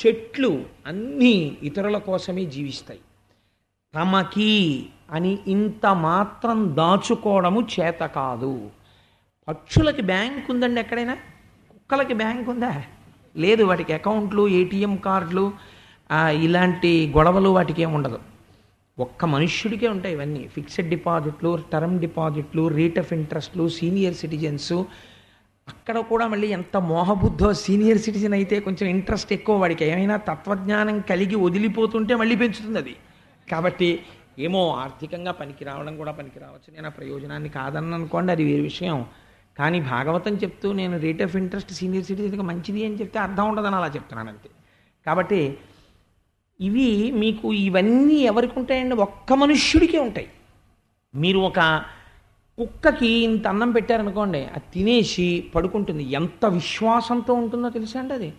Speaker 1: చెట్లు అన్నీ ఇతరుల కోసమే జీవిస్తాయి తమకి అని ఇంత మాత్రం దాచుకోవడము చేత కాదు పక్షులకి బ్యాంక్ ఉందండి ఎక్కడైనా కుక్కలకి బ్యాంక్ ఉందా లేదు వాటికి అకౌంట్లు ఏటీఎం కార్డులు ఇలాంటి గొడవలు వాటికి ఏమి ఉండదు ఒక్క మనుష్యుడికే ఉంటాయి ఇవన్నీ ఫిక్స్డ్ డిపాజిట్లు టర్మ్ డిపాజిట్లు రేట్ ఆఫ్ ఇంట్రెస్ట్లు సీనియర్ సిటిజన్స్ అక్కడ కూడా మళ్ళీ ఎంత మోహబుద్ధో సీనియర్ సిటిజన్ అయితే కొంచెం ఇంట్రెస్ట్ ఎక్కువ వాడికి ఏమైనా తత్వజ్ఞానం కలిగి వదిలిపోతుంటే మళ్ళీ పెంచుతుంది అది కాబట్టి ఏమో ఆర్థికంగా పనికి రావడం కూడా పనికి రావచ్చు నేను ఆ ప్రయోజనాన్ని కాదని అనుకోండి అది వేరే విషయం కానీ భాగవతం చెప్తూ నేను రేట్ ఆఫ్ ఇంట్రెస్ట్ సీనియర్ సిటిజన్కి మంచిది అని చెప్తే అర్థం ఉండదని అలా చెప్తున్నాను అంతే కాబట్టి ఇవి మీకు ఇవన్నీ ఎవరికి ఉంటాయండి ఒక్క మనుష్యుడికే ఉంటాయి మీరు ఒక కుక్కకి ఇంత అన్నం పెట్టారనుకోండి అది తినేసి పడుకుంటుంది ఎంత విశ్వాసంతో ఉంటుందో తెలుసా అండి అది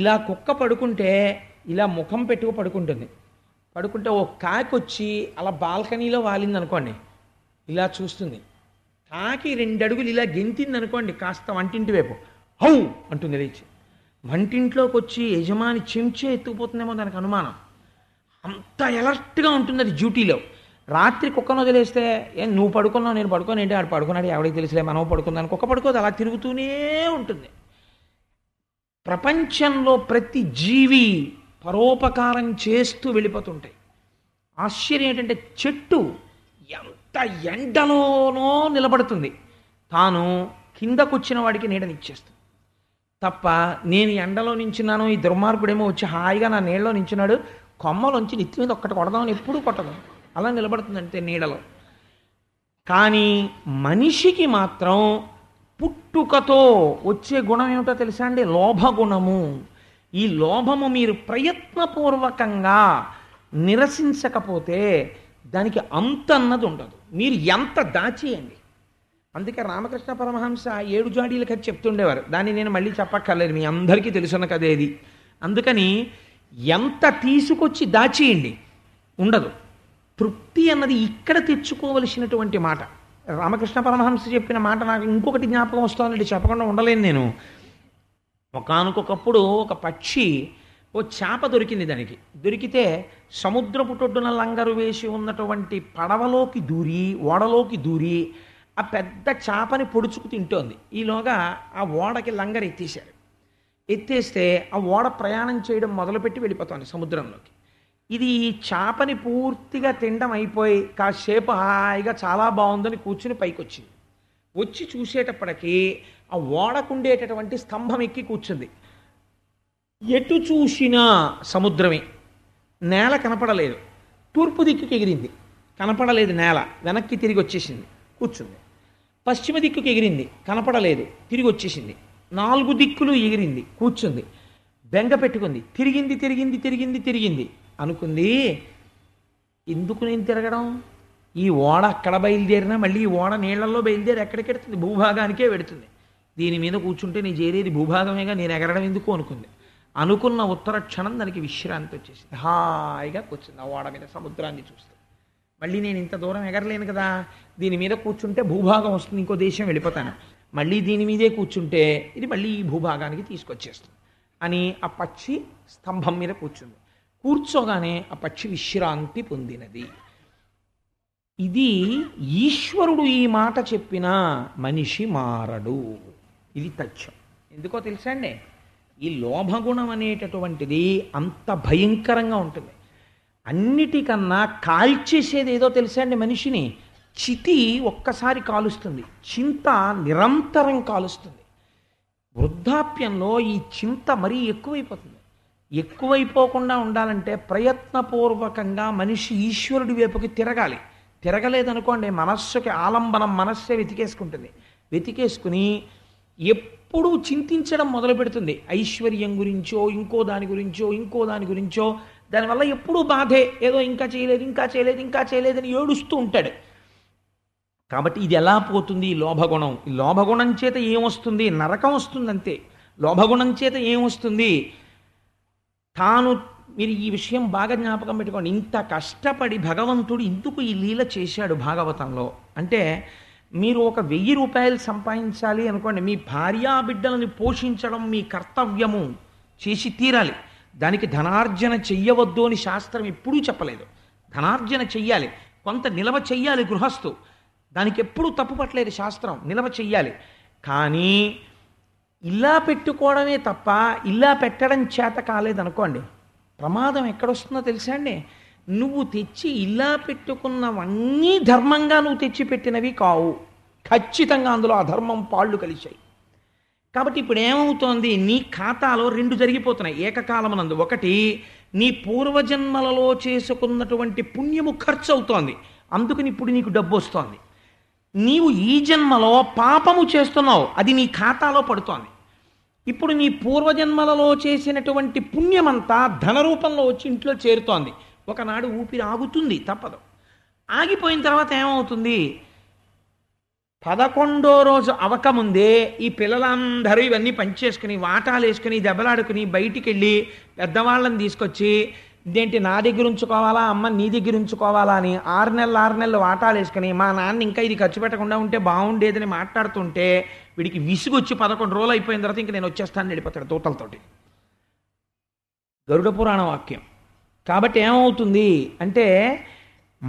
Speaker 1: ఇలా కుక్క పడుకుంటే ఇలా ముఖం పెట్టుకు పడుకుంటుంది పడుకుంటే ఓ కాకి వచ్చి అలా బాల్కనీలో వాలింది అనుకోండి ఇలా చూస్తుంది కాకి రెండు అడుగులు ఇలా గెంతింది అనుకోండి కాస్త వంటింటి వైపు హౌ అంటుంది లేచి వంటింట్లోకి వచ్చి యజమాని చెంచే ఎత్తుకుపోతుందేమో దానికి అనుమానం అంత ఎలర్ట్గా ఉంటుంది అది డ్యూటీలో రాత్రి కుక్కను వదిలేస్తే ఏం నువ్వు పడుకున్నావు నేను పడుకోను ఏంటి ఆడు పడుకున్నాడు ఎవరికి తెలుసులే మనం పడుకుందాను కుక్క పడుకోదు అలా తిరుగుతూనే ఉంటుంది ప్రపంచంలో ప్రతి జీవి పరోపకారం చేస్తూ వెళ్ళిపోతుంటాయి ఆశ్చర్యం ఏంటంటే చెట్టు ఎంత ఎండలోనో నిలబడుతుంది తాను కిందకొచ్చిన వాడికి నీడనిచ్చేస్తుంది తప్ప నేను ఎండలో నించున్నాను ఈ దుర్మార్గుడేమో వచ్చి హాయిగా నా నీళ్ళలో నించున్నాడు కొమ్మలోంచి నెత్తి మీద ఒక్కటి కొడదాం అని ఎప్పుడూ కొట్టదు అలా నిలబడుతుందంటే నీడలో కానీ మనిషికి మాత్రం పుట్టుకతో వచ్చే గుణం ఏమిటో తెలుసా అండి లోభగుణము ఈ లోభము మీరు ప్రయత్నపూర్వకంగా నిరసించకపోతే దానికి అంత అన్నది ఉండదు మీరు ఎంత దాచేయండి అందుకే రామకృష్ణ పరమహంస ఏడు జాడీల కథ చెప్తుండేవారు దాన్ని నేను మళ్ళీ చెప్పక్కర్లేదు మీ అందరికీ తెలుసున్న కథ ఇది అందుకని ఎంత తీసుకొచ్చి దాచేయండి ఉండదు తృప్తి అన్నది ఇక్కడ తెచ్చుకోవలసినటువంటి మాట రామకృష్ణ పరమహంస చెప్పిన మాట నాకు ఇంకొకటి జ్ఞాపకం వస్తుందండి చెప్పకుండా ఉండలేను నేను ఒకనకొకప్పుడు ఒక పక్షి ఓ చేప దొరికింది దానికి దొరికితే సముద్రపు టొడ్డున లంగరు వేసి ఉన్నటువంటి పడవలోకి దూరి ఓడలోకి దూరి ఆ పెద్ద చేపని పొడుచుకు తింటోంది ఈలోగా ఆ ఓడకి లంగర్ ఎత్తేసారు ఎత్తేస్తే ఆ ఓడ ప్రయాణం చేయడం మొదలుపెట్టి వెళ్ళిపోతుంది సముద్రంలోకి ఇది ఈ చేపని పూర్తిగా తినడం అయిపోయి కాసేపు హాయిగా చాలా బాగుందని కూర్చుని పైకి వచ్చింది వచ్చి చూసేటప్పటికి ఆ ఓడకుండేటటువంటి స్తంభం ఎక్కి కూర్చుంది ఎటు చూసినా సముద్రమే నేల కనపడలేదు తూర్పు దిక్కుకి ఎగిరింది కనపడలేదు నేల వెనక్కి తిరిగి వచ్చేసింది కూర్చుంది పశ్చిమ దిక్కుకి ఎగిరింది కనపడలేదు తిరిగి వచ్చేసింది నాలుగు దిక్కులు ఎగిరింది కూర్చుంది బెంగ పెట్టుకుంది తిరిగింది తిరిగింది తిరిగింది తిరిగింది అనుకుంది ఎందుకు నేను తిరగడం ఈ ఓడ అక్కడ బయలుదేరినా మళ్ళీ ఈ ఓడ నీళ్లలో బయలుదేరి ఎక్కడికెడుతుంది భూభాగానికే పెడుతుంది దీని మీద కూర్చుంటే నీ చేరేది భూభాగమేగా నేను ఎగరడం ఎందుకు అనుకుంది అనుకున్న ఉత్తర క్షణం దానికి విశ్రాంతి వచ్చేసింది హాయిగా కూర్చుంది ఆ ఓడ మీద సముద్రాన్ని చూస్తుంది మళ్ళీ నేను ఇంత దూరం ఎగరలేను కదా దీని మీద కూర్చుంటే భూభాగం వస్తుంది ఇంకో దేశం వెళ్ళిపోతాను మళ్ళీ దీని మీదే కూర్చుంటే ఇది మళ్ళీ ఈ భూభాగానికి తీసుకొచ్చేస్తుంది అని ఆ పక్షి స్తంభం మీద కూర్చుంది కూర్చోగానే ఆ పక్షి విశ్రాంతి పొందినది ఇది ఈశ్వరుడు ఈ మాట చెప్పిన మనిషి మారడు ఇది తథ్యం ఎందుకో తెలుసా అండి ఈ లోభగుణం అనేటటువంటిది అంత భయంకరంగా ఉంటుంది అన్నిటికన్నా కాల్చేసేది ఏదో తెలుసా అండి మనిషిని చితి ఒక్కసారి కాలుస్తుంది చింత నిరంతరం కాలుస్తుంది వృద్ధాప్యంలో ఈ చింత మరీ ఎక్కువైపోతుంది ఎక్కువైపోకుండా ఉండాలంటే ప్రయత్నపూర్వకంగా మనిషి ఈశ్వరుడి వైపుకి తిరగాలి తిరగలేదనుకోండి మనస్సుకి ఆలంబనం మనస్సే వెతికేసుకుంటుంది వెతికేసుకుని ఎప్పుడూ చింతించడం మొదలు పెడుతుంది ఐశ్వర్యం గురించో ఇంకో దాని గురించో ఇంకో దాని గురించో దానివల్ల ఎప్పుడూ బాధే ఏదో ఇంకా చేయలేదు ఇంకా చేయలేదు ఇంకా చేయలేదని ఏడుస్తూ ఉంటాడు కాబట్టి ఇది ఎలా పోతుంది ఈ లోభగుణం ఈ లోభగుణం చేత ఏమొస్తుంది నరకం వస్తుంది అంతే లోభగుణం చేత ఏమొస్తుంది తాను మీరు ఈ విషయం బాగా జ్ఞాపకం పెట్టుకోండి ఇంత కష్టపడి భగవంతుడు ఇందుకు ఈ లీల చేశాడు భాగవతంలో అంటే మీరు ఒక వెయ్యి రూపాయలు సంపాదించాలి అనుకోండి మీ భార్యా బిడ్డలను పోషించడం మీ కర్తవ్యము చేసి తీరాలి దానికి ధనార్జన చెయ్యవద్దు అని శాస్త్రం ఎప్పుడూ చెప్పలేదు ధనార్జన చెయ్యాలి కొంత నిలవ చెయ్యాలి గృహస్థు దానికి ఎప్పుడూ తప్పుపట్టలేదు శాస్త్రం నిలవ చెయ్యాలి కానీ ఇలా పెట్టుకోవడమే తప్ప ఇలా పెట్టడం చేత కాలేదనుకోండి ప్రమాదం ఎక్కడొస్తుందో తెలుసా అండి నువ్వు తెచ్చి ఇలా పెట్టుకున్నవన్నీ ధర్మంగా నువ్వు తెచ్చి పెట్టినవి కావు ఖచ్చితంగా అందులో అధర్మం పాళ్ళు కలిశాయి కాబట్టి ఇప్పుడు ఏమవుతోంది నీ ఖాతాలో రెండు జరిగిపోతున్నాయి ఏకకాలమునందు ఒకటి నీ పూర్వజన్మలలో చేసుకున్నటువంటి పుణ్యము ఖర్చు అవుతోంది అందుకని ఇప్పుడు నీకు డబ్బు వస్తోంది నీవు ఈ జన్మలో పాపము చేస్తున్నావు అది నీ ఖాతాలో పడుతోంది ఇప్పుడు నీ పూర్వజన్మలలో చేసినటువంటి పుణ్యమంతా ధన రూపంలో వచ్చి ఇంట్లో చేరుతోంది ఒకనాడు ఊపిరి ఆగుతుంది తప్పదు ఆగిపోయిన తర్వాత ఏమవుతుంది పదకొండో రోజు అవకముందే ఈ పిల్లలందరూ ఇవన్నీ పనిచేసుకుని వాటాలేసుకుని దెబ్బలాడుకుని బయటికి వెళ్ళి పెద్దవాళ్ళని తీసుకొచ్చి ఇదేంటి నా దగ్గర ఉంచుకోవాలా అమ్మ నీ దగ్గర ఉంచుకోవాలా అని ఆరు నెలలు ఆరు నెలలు వాటాలు వేసుకుని మా నాన్న ఇంకా ఇది ఖర్చు పెట్టకుండా ఉంటే బాగుండేదని మాట్లాడుతుంటే వీడికి విసుగు వచ్చి పదకొండు రోజులు అయిపోయిన తర్వాత ఇంక నేను వచ్చేస్తాను వెళ్ళిపోతాడు తోటలతోటి గరుడ పురాణ వాక్యం కాబట్టి ఏమవుతుంది అంటే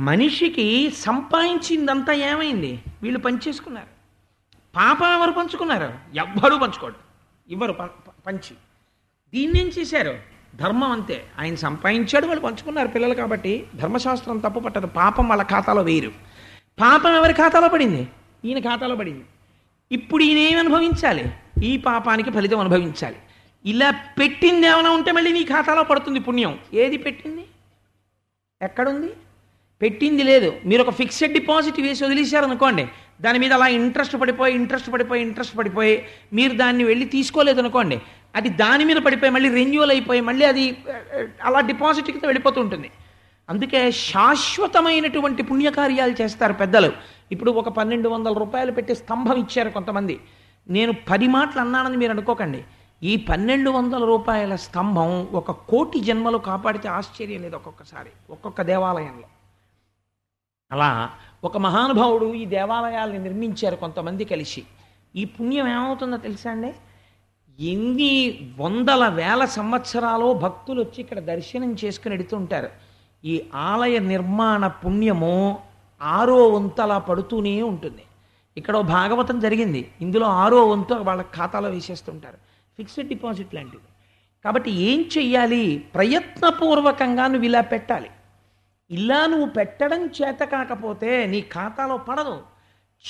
Speaker 1: మనిషికి సంపాదించిందంతా ఏమైంది వీళ్ళు పంచేసుకున్నారు పాపం ఎవరు పంచుకున్నారు ఎవ్వరూ పంచుకోడు ఇవ్వరు పంచి దీన్ని ఏం చేశారు ధర్మం అంతే ఆయన సంపాదించాడు వాళ్ళు పంచుకున్నారు పిల్లలు కాబట్టి ధర్మశాస్త్రం తప్పు పట్టదు పాపం వాళ్ళ ఖాతాలో వేయరు పాపం ఎవరి ఖాతాలో పడింది ఈయన ఖాతాలో పడింది ఇప్పుడు ఈయన ఏమి అనుభవించాలి ఈ పాపానికి ఫలితం అనుభవించాలి ఇలా పెట్టింది ఏమైనా ఉంటే మళ్ళీ నీ ఖాతాలో పడుతుంది పుణ్యం ఏది పెట్టింది ఎక్కడుంది పెట్టింది లేదు మీరు ఒక ఫిక్స్డ్ డిపాజిట్ వేసి వదిలేశారనుకోండి దాని మీద అలా ఇంట్రెస్ట్ పడిపోయి ఇంట్రెస్ట్ పడిపోయి ఇంట్రెస్ట్ పడిపోయి మీరు దాన్ని వెళ్ళి తీసుకోలేదు అనుకోండి అది దాని మీద పడిపోయి మళ్ళీ రెన్యూవల్ అయిపోయి మళ్ళీ అది అలా డిపాజిట్ కింద వెళ్ళిపోతూ ఉంటుంది అందుకే శాశ్వతమైనటువంటి పుణ్యకార్యాలు చేస్తారు పెద్దలు ఇప్పుడు ఒక పన్నెండు వందల రూపాయలు పెట్టి స్తంభం ఇచ్చారు కొంతమంది నేను పది మాటలు అన్నానని మీరు అనుకోకండి ఈ పన్నెండు వందల రూపాయల స్తంభం ఒక కోటి జన్మలు కాపాడితే ఆశ్చర్యం లేదు ఒక్కొక్కసారి ఒక్కొక్క దేవాలయంలో అలా ఒక మహానుభావుడు ఈ దేవాలయాల్ని నిర్మించారు కొంతమంది కలిసి ఈ పుణ్యం ఏమవుతుందో తెలుసా అండి ఎన్ని వందల వేల సంవత్సరాలు భక్తులు వచ్చి ఇక్కడ దర్శనం చేసుకుని ఎడుతుంటారు ఈ ఆలయ నిర్మాణ పుణ్యము ఆరో వంతలా పడుతూనే ఉంటుంది ఇక్కడ భాగవతం జరిగింది ఇందులో ఆరో వంతు వాళ్ళ ఖాతాలో వేసేస్తుంటారు ఫిక్స్డ్ డిపాజిట్ లాంటిది కాబట్టి ఏం చెయ్యాలి ప్రయత్నపూర్వకంగా నువ్వు ఇలా పెట్టాలి ఇలా నువ్వు పెట్టడం చేత కాకపోతే నీ ఖాతాలో పడదు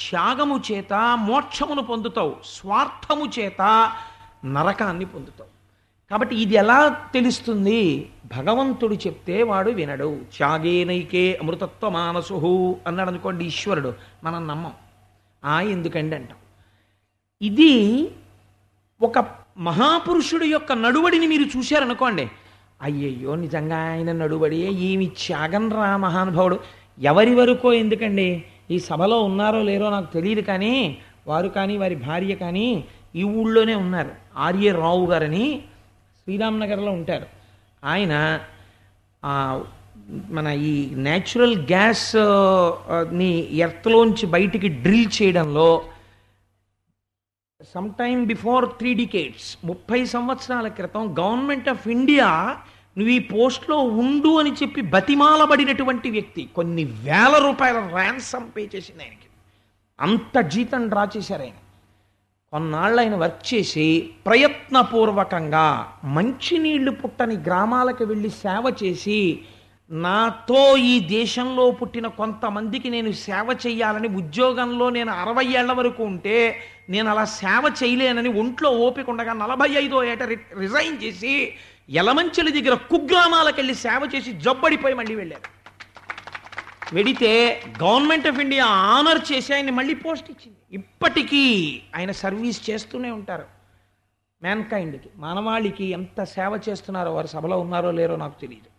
Speaker 1: త్యాగము చేత మోక్షమును పొందుతావు స్వార్థము చేత నరకాన్ని పొందుతావు కాబట్టి ఇది ఎలా తెలుస్తుంది భగవంతుడు చెప్తే వాడు వినడు త్యాగేనైకే అమృతత్వ మానసు అన్నాడు అనుకోండి ఈశ్వరుడు మనం నమ్మం ఆ ఎందుకండి అంటాం ఇది ఒక మహాపురుషుడు యొక్క నడువడిని మీరు చూశారనుకోండి అయ్యయ్యో నిజంగా ఆయన నడుబడి ఏమి త్యాగం రా మహానుభావుడు ఎవరి వరకో ఎందుకండి ఈ సభలో ఉన్నారో లేరో నాకు తెలియదు కానీ వారు కానీ వారి భార్య కానీ ఈ ఊళ్ళోనే ఉన్నారు ఆర్య రావు గారని శ్రీరామ్నగర్లో ఉంటారు ఆయన మన ఈ న్యాచురల్ గ్యాస్ ని ఎర్త్లోంచి బయటికి డ్రిల్ చేయడంలో some time before three decades ముప్పై సంవత్సరాల క్రితం గవర్నమెంట్ ఆఫ్ ఇండియా నువ్వు ఈ పోస్ట్లో ఉండు అని చెప్పి బతిమాలబడినటువంటి వ్యక్తి కొన్ని వేల రూపాయల ర్యాన్సమ్ పే చేసింది ఆయనకి అంత జీతం డ్రా చేశారు ఆయన కొన్నాళ్ళు ఆయన వర్క్ చేసి ప్రయత్నపూర్వకంగా మంచినీళ్లు పుట్టని గ్రామాలకు వెళ్ళి సేవ చేసి నాతో ఈ దేశంలో పుట్టిన కొంతమందికి నేను సేవ చేయాలని ఉద్యోగంలో నేను అరవై ఏళ్ల వరకు ఉంటే నేను అలా సేవ చేయలేనని ఒంట్లో ఓపిక ఉండగా నలభై ఐదో ఏట రిజైన్ చేసి ఎలమంచెల దగ్గర కుగ్రామాలకెళ్ళి సేవ చేసి జబ్బడిపోయి మళ్ళీ వెళ్ళారు వెడితే గవర్నమెంట్ ఆఫ్ ఇండియా ఆనర్ చేసి ఆయన్ని మళ్ళీ పోస్ట్ ఇచ్చింది ఇప్పటికీ ఆయన సర్వీస్ చేస్తూనే ఉంటారు మ్యాన్కైండ్కి మానవాళికి ఎంత సేవ చేస్తున్నారో వారు సభలో ఉన్నారో లేరో నాకు తెలియదు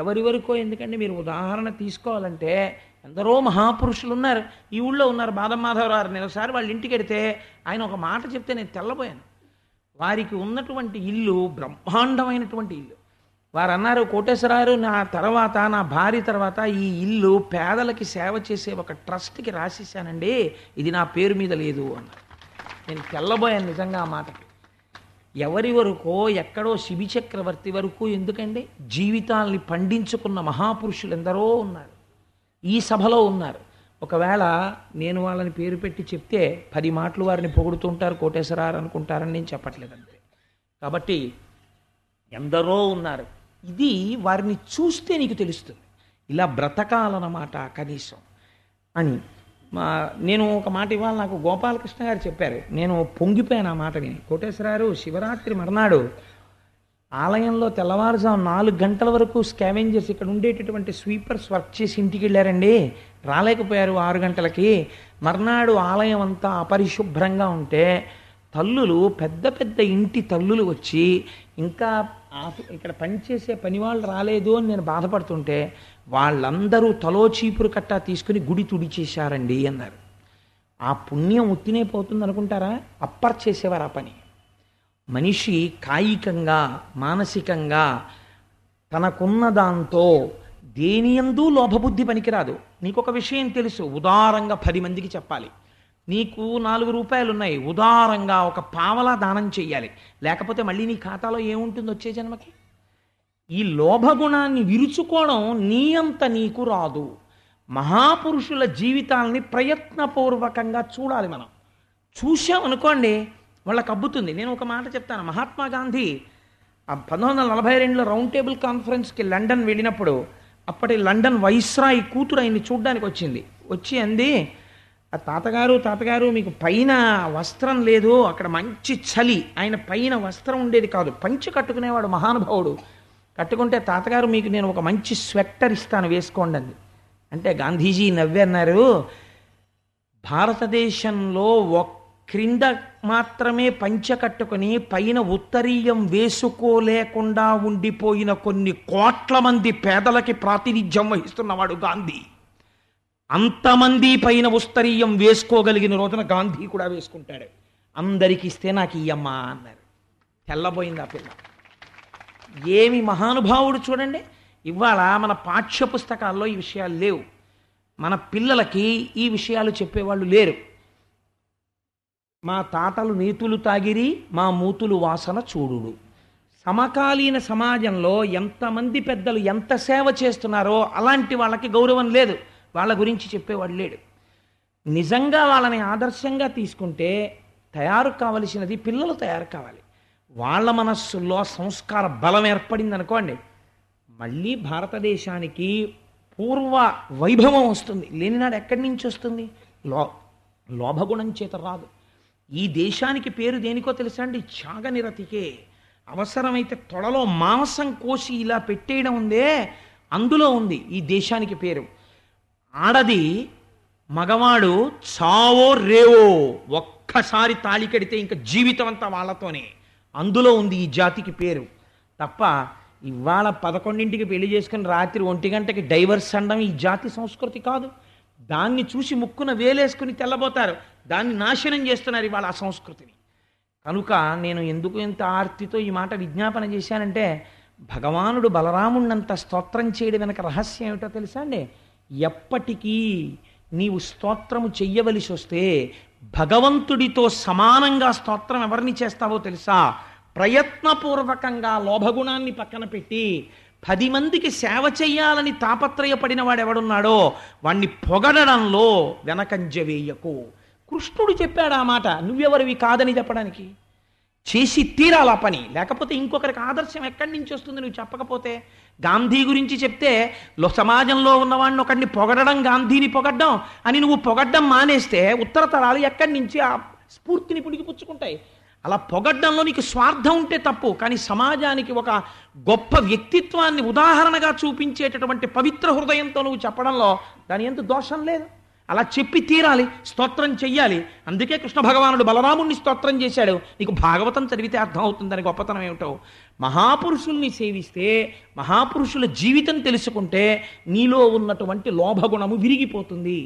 Speaker 1: ఎవరివరికో ఎందుకండి ఎందుకంటే మీరు ఉదాహరణ తీసుకోవాలంటే ఎందరో మహాపురుషులు ఉన్నారు ఈ ఊళ్ళో ఉన్నారు బాదం మాధవరావు నేను ఒకసారి వాళ్ళ ఇంటికి వెడితే ఆయన ఒక మాట చెప్తే నేను తెల్లబోయాను వారికి ఉన్నటువంటి ఇల్లు బ్రహ్మాండమైనటువంటి ఇల్లు వారు అన్నారు కోటేశ్వరారు నా తర్వాత నా భార్య తర్వాత ఈ ఇల్లు పేదలకి సేవ చేసే ఒక ట్రస్ట్కి రాసేసానండి ఇది నా పేరు మీద లేదు అన్నారు నేను తెల్లబోయాను నిజంగా ఆ మాటకి ఎవరి వరకో ఎక్కడో శిబి చక్రవర్తి వరకు ఎందుకండి జీవితాల్ని పండించుకున్న మహాపురుషులు ఎందరో ఉన్నారు ఈ సభలో ఉన్నారు ఒకవేళ నేను వాళ్ళని పేరు పెట్టి చెప్తే పది మాటలు వారిని పొగుడుతుంటారు కోటేశ్వరారు అనుకుంటారని నేను చెప్పట్లేదంతే కాబట్టి ఎందరో ఉన్నారు ఇది వారిని చూస్తే నీకు తెలుస్తుంది ఇలా బ్రతకాలన్నమాట కనీసం అని మా నేను ఒక మాట ఇవాళ నాకు గోపాలకృష్ణ గారు చెప్పారు నేను పొంగిపోయాను ఆ మాట విని కోటేశ్వరారు శివరాత్రి మర్నాడు ఆలయంలో తెల్లవారుజాము నాలుగు గంటల వరకు స్కావెంజర్స్ ఇక్కడ ఉండేటటువంటి స్వీపర్స్ వర్క్ చేసి ఇంటికి వెళ్ళారండి రాలేకపోయారు ఆరు గంటలకి మర్నాడు ఆలయం అంతా అపరిశుభ్రంగా ఉంటే తల్లులు పెద్ద పెద్ద ఇంటి తల్లులు వచ్చి ఇంకా ఇక్కడ పనిచేసే పని వాళ్ళు రాలేదు అని నేను బాధపడుతుంటే వాళ్ళందరూ తలో చీపురు కట్టా తీసుకుని గుడి తుడిచేశారండి అన్నారు ఆ పుణ్యం ఉత్తినే పోతుంది అనుకుంటారా అప్పర్ చేసేవారు ఆ పని మనిషి కాయికంగా మానసికంగా తనకున్న దాంతో దేనియందు లోభబుద్ధి పనికిరాదు నీకు ఒక విషయం తెలుసు ఉదారంగా పది మందికి చెప్పాలి నీకు నాలుగు రూపాయలు ఉన్నాయి ఉదారంగా ఒక పావలా దానం చేయాలి లేకపోతే మళ్ళీ నీ ఖాతాలో ఏముంటుంది వచ్చే జన్మకి ఈ లోభగుణాన్ని విరుచుకోవడం నీ అంత నీకు రాదు మహాపురుషుల జీవితాలని ప్రయత్నపూర్వకంగా చూడాలి మనం చూసామనుకోండి వాళ్ళకి అబ్బుతుంది నేను ఒక మాట చెప్తాను మహాత్మా గాంధీ పంతొమ్మిది వందల నలభై రెండులో రౌండ్ టేబుల్ కాన్ఫరెన్స్కి లండన్ వెళ్ళినప్పుడు అప్పటి లండన్ వైస్రాయ్ కూతురు ఆయన్ని చూడ్డానికి వచ్చింది వచ్చి అంది ఆ తాతగారు తాతగారు మీకు పైన వస్త్రం లేదు అక్కడ మంచి చలి ఆయన పైన వస్త్రం ఉండేది కాదు పంచి కట్టుకునేవాడు మహానుభావుడు కట్టుకుంటే తాతగారు మీకు నేను ఒక మంచి స్వెట్టర్ ఇస్తాను వేసుకోండి అంది అంటే గాంధీజీ నవ్వన్నారు భారతదేశంలో ఒక క్రింద మాత్రమే పంచె కట్టుకుని పైన ఉత్తరీయం వేసుకోలేకుండా ఉండిపోయిన కొన్ని కోట్ల మంది పేదలకి ప్రాతినిధ్యం వహిస్తున్నవాడు గాంధీ అంతమంది పైన ఉత్తరీయం వేసుకోగలిగిన రోజున గాంధీ కూడా వేసుకుంటాడు అందరికి ఇస్తే నాకు ఇయ్యమ్మా అన్నారు తెల్లబోయింది ఆ పిల్ల ఏమి మహానుభావుడు చూడండి ఇవాళ మన పాఠ్య పుస్తకాల్లో ఈ విషయాలు లేవు మన పిల్లలకి ఈ విషయాలు చెప్పేవాళ్ళు లేరు మా తాతలు నీతులు తాగిరి మా మూతులు వాసన చూడుడు సమకాలీన సమాజంలో ఎంతమంది పెద్దలు ఎంత సేవ చేస్తున్నారో అలాంటి వాళ్ళకి గౌరవం లేదు వాళ్ళ గురించి చెప్పేవాడు లేడు నిజంగా వాళ్ళని ఆదర్శంగా తీసుకుంటే తయారు కావలసినది పిల్లలు తయారు కావాలి వాళ్ళ మనస్సుల్లో సంస్కార బలం ఏర్పడింది అనుకోండి మళ్ళీ భారతదేశానికి పూర్వ వైభవం వస్తుంది లేనినాడు ఎక్కడి నుంచి వస్తుంది లో లోభగుణం చేత రాదు ఈ దేశానికి పేరు దేనికో తెలుసా అండి త్యాగనిరతికే అవసరమైతే తొడలో మాంసం కోసి ఇలా పెట్టేయడం ఉందే అందులో ఉంది ఈ దేశానికి పేరు ఆడది మగవాడు చావో రేవో ఒక్కసారి తాళి కడితే ఇంకా జీవితం అంతా వాళ్ళతోనే అందులో ఉంది ఈ జాతికి పేరు తప్ప ఇవాళ పదకొండింటికి పెళ్లి చేసుకుని రాత్రి ఒంటి గంటకి డైవర్స్ అండం ఈ జాతి సంస్కృతి కాదు దాన్ని చూసి ముక్కున వేలేసుకుని తెల్లబోతారు దాన్ని నాశనం చేస్తున్నారు ఇవాళ ఆ సంస్కృతిని కనుక నేను ఎందుకు ఇంత ఆర్తితో ఈ మాట విజ్ఞాపన చేశానంటే భగవానుడు బలరాముణ్ణంత స్తోత్రం చేయడం వెనక రహస్యం ఏమిటో తెలుసా అండి ఎప్పటికీ నీవు స్తోత్రము చెయ్యవలసి వస్తే భగవంతుడితో సమానంగా స్తోత్రం ఎవరిని చేస్తావో తెలుసా ప్రయత్నపూర్వకంగా లోభగుణాన్ని పక్కన పెట్టి పది మందికి సేవ చెయ్యాలని తాపత్రయపడిన వాడెవడున్నాడో వాణ్ణి పొగడడంలో వెనకంజ వేయకు కృష్ణుడు చెప్పాడు ఆ మాట నువ్వెవరివి కాదని చెప్పడానికి చేసి తీరాలా పని లేకపోతే ఇంకొకరికి ఆదర్శం ఎక్కడి నుంచి వస్తుంది నువ్వు చెప్పకపోతే గాంధీ గురించి చెప్తే సమాజంలో ఉన్నవాడిని ఒకడిని పొగడడం గాంధీని పొగడ్డం అని నువ్వు పొగడ్డం మానేస్తే ఉత్తర తరాలు ఎక్కడి నుంచి ఆ స్ఫూర్తిని పుడికిపుచ్చుకుంటాయి అలా పొగడ్డంలో నీకు స్వార్థం ఉంటే తప్పు కానీ సమాజానికి ఒక గొప్ప వ్యక్తిత్వాన్ని ఉదాహరణగా చూపించేటటువంటి పవిత్ర హృదయంతో నువ్వు చెప్పడంలో దాని ఎంత దోషం లేదు అలా చెప్పి తీరాలి స్తోత్రం చెయ్యాలి అందుకే కృష్ణ భగవానుడు బలరాముణ్ణి స్తోత్రం చేశాడు నీకు భాగవతం చదివితే అర్థం అవుతుందని గొప్పతనం ఏమిటో మహాపురుషుల్ని సేవిస్తే మహాపురుషుల జీవితం తెలుసుకుంటే నీలో ఉన్నటువంటి లోభగుణము విరిగిపోతుంది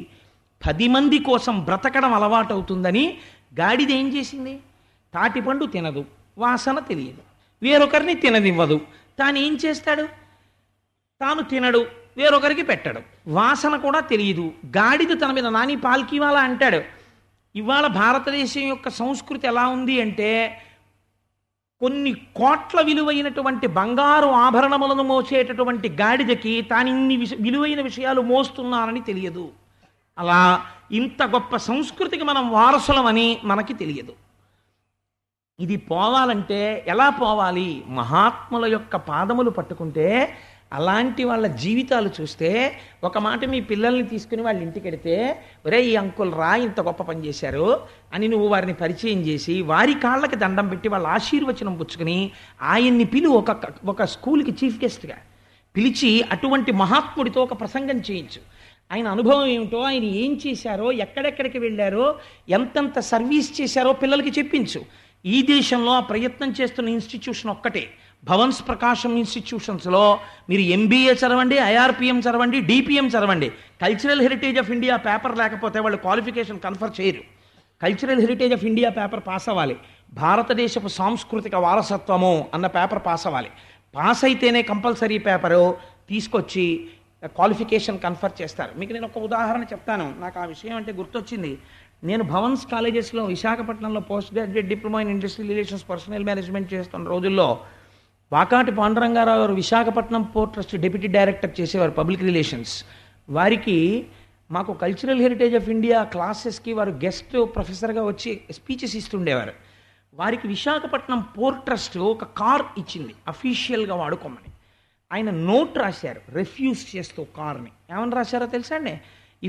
Speaker 1: పది మంది కోసం బ్రతకడం అలవాటవుతుందని గాడిది ఏం చేసింది తాటిపండు తినదు వాసన తెలియదు వేరొకరిని తినదివ్వదు తాను ఏం చేస్తాడు తాను తినడు వేరొకరికి పెట్టాడు వాసన కూడా తెలియదు గాడిద తన మీద నాని ఇవాళ అంటాడు ఇవాళ భారతదేశం యొక్క సంస్కృతి ఎలా ఉంది అంటే కొన్ని కోట్ల విలువైనటువంటి బంగారు ఆభరణములను మోసేటటువంటి గాడిదకి తాను ఇన్ని విలువైన విషయాలు మోస్తున్నానని తెలియదు అలా ఇంత గొప్ప సంస్కృతికి మనం వారసులమని మనకి తెలియదు ఇది పోవాలంటే ఎలా పోవాలి మహాత్ముల యొక్క పాదములు పట్టుకుంటే అలాంటి వాళ్ళ జీవితాలు చూస్తే ఒక మాట మీ పిల్లల్ని తీసుకుని వాళ్ళ ఇంటికి వెడితే ఒరే ఈ అంకుల్ రా ఇంత గొప్ప పని చేశారు అని నువ్వు వారిని పరిచయం చేసి వారి కాళ్ళకి దండం పెట్టి వాళ్ళ ఆశీర్వచనం పుచ్చుకుని ఆయన్ని పిలు ఒక ఒక స్కూల్కి చీఫ్ గెస్ట్గా పిలిచి అటువంటి మహాత్ముడితో ఒక ప్రసంగం చేయించు ఆయన అనుభవం ఏమిటో ఆయన ఏం చేశారో ఎక్కడెక్కడికి వెళ్ళారో ఎంతెంత సర్వీస్ చేశారో పిల్లలకి చెప్పించు ఈ దేశంలో ఆ ప్రయత్నం చేస్తున్న ఇన్స్టిట్యూషన్ ఒక్కటే భవన్స్ ప్రకాశం ఇన్స్టిట్యూషన్స్లో మీరు ఎంబీఏ చదవండి ఐఆర్పిఎం చదవండి డిపిఎం చదవండి cultural heritage of India paper లేకపోతే వాళ్ళు క్వాలిఫికేషన్ కన్ఫర్ చేయరు cultural heritage of India paper pass అవ్వాలి భారతదేశపు సాంస్కృతిక వారసత్వము అన్న పేపర్ పాస్ అవ్వాలి పాస్ అయితేనే కంపల్సరీ పేపరు తీసుకొచ్చి క్వాలిఫికేషన్ కన్ఫర్ చేస్తారు మీకు నేను ఒక ఉదాహరణ చెప్తాను నాకు ఆ విషయం అంటే గుర్తొచ్చింది నేను భవన్స్ కాలేజెస్లో విశాఖపట్నంలో post graduate diploma in industrial relations personnel management చేస్తున్న రోజుల్లో వాకాటి పాండురంగారావు గారు Visakhapatnam port trust deputy director చేసేవారు పబ్లిక్ రిలేషన్స్ వారికి మాకు కల్చరల్ హెరిటేజ్ ఆఫ్ ఇండియా క్లాసెస్కి వారు గెస్ట్ ప్రొఫెసర్గా వచ్చి స్పీచెస్ ఇస్తుండేవారు వారికి విశాఖపట్నం పోర్ట్ ట్రస్ట్ ఒక కార్ ఇచ్చింది అఫీషియల్గా వాడుకోమని ఆయన నోట్ రాశారు రెఫ్యూజ్ చేస్తూ కార్ని ఏమని రాశారో తెలుసా అండి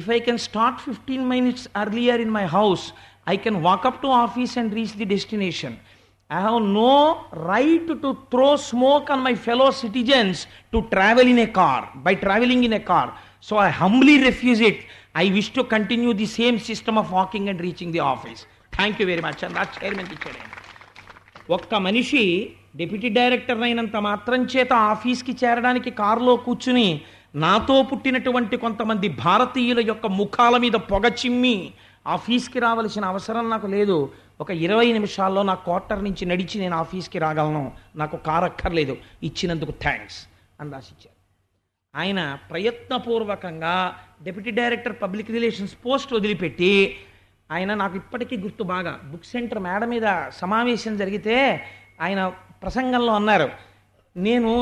Speaker 1: if I can start fifteen minutes earlier in my house I can walk up to office and reach the destination I have no right to throw smoke on my fellow citizens to travel in a car by travelling in a car so I humbly refuse it I wish to continue the same system of walking and reaching the office thank you very much and that chairman teacher ఒక్క మనిషి deputy director అయినంత మాత్రం చేత ఆఫీస్కి చేరడానికి కారులో కూర్చుని నాతో పుట్టినటువంటి కొంతమంది భారతీయుల యొక్క ముఖాల మీద పొగ చిమ్మి ఆఫీస్కి రావలసిన అవసరం నాకు లేదు ఒక ఇరవై నిమిషాల్లో నా క్వార్టర్ నుంచి నడిచి నేను ఆఫీస్కి రాగలను నాకు కార్ అక్కర్లేదు ఇచ్చినందుకు థ్యాంక్స్ అని రాసిచ్చారు ఆయన ప్రయత్నపూర్వకంగా deputy director public relations post వదిలిపెట్టి ఆయన నాకు ఇప్పటికీ గుర్తు బాగా బుక్ సెంటర్ మేడ మీద సమావేశం జరిగితే ఆయన ప్రసంగంలో అన్నారు నేను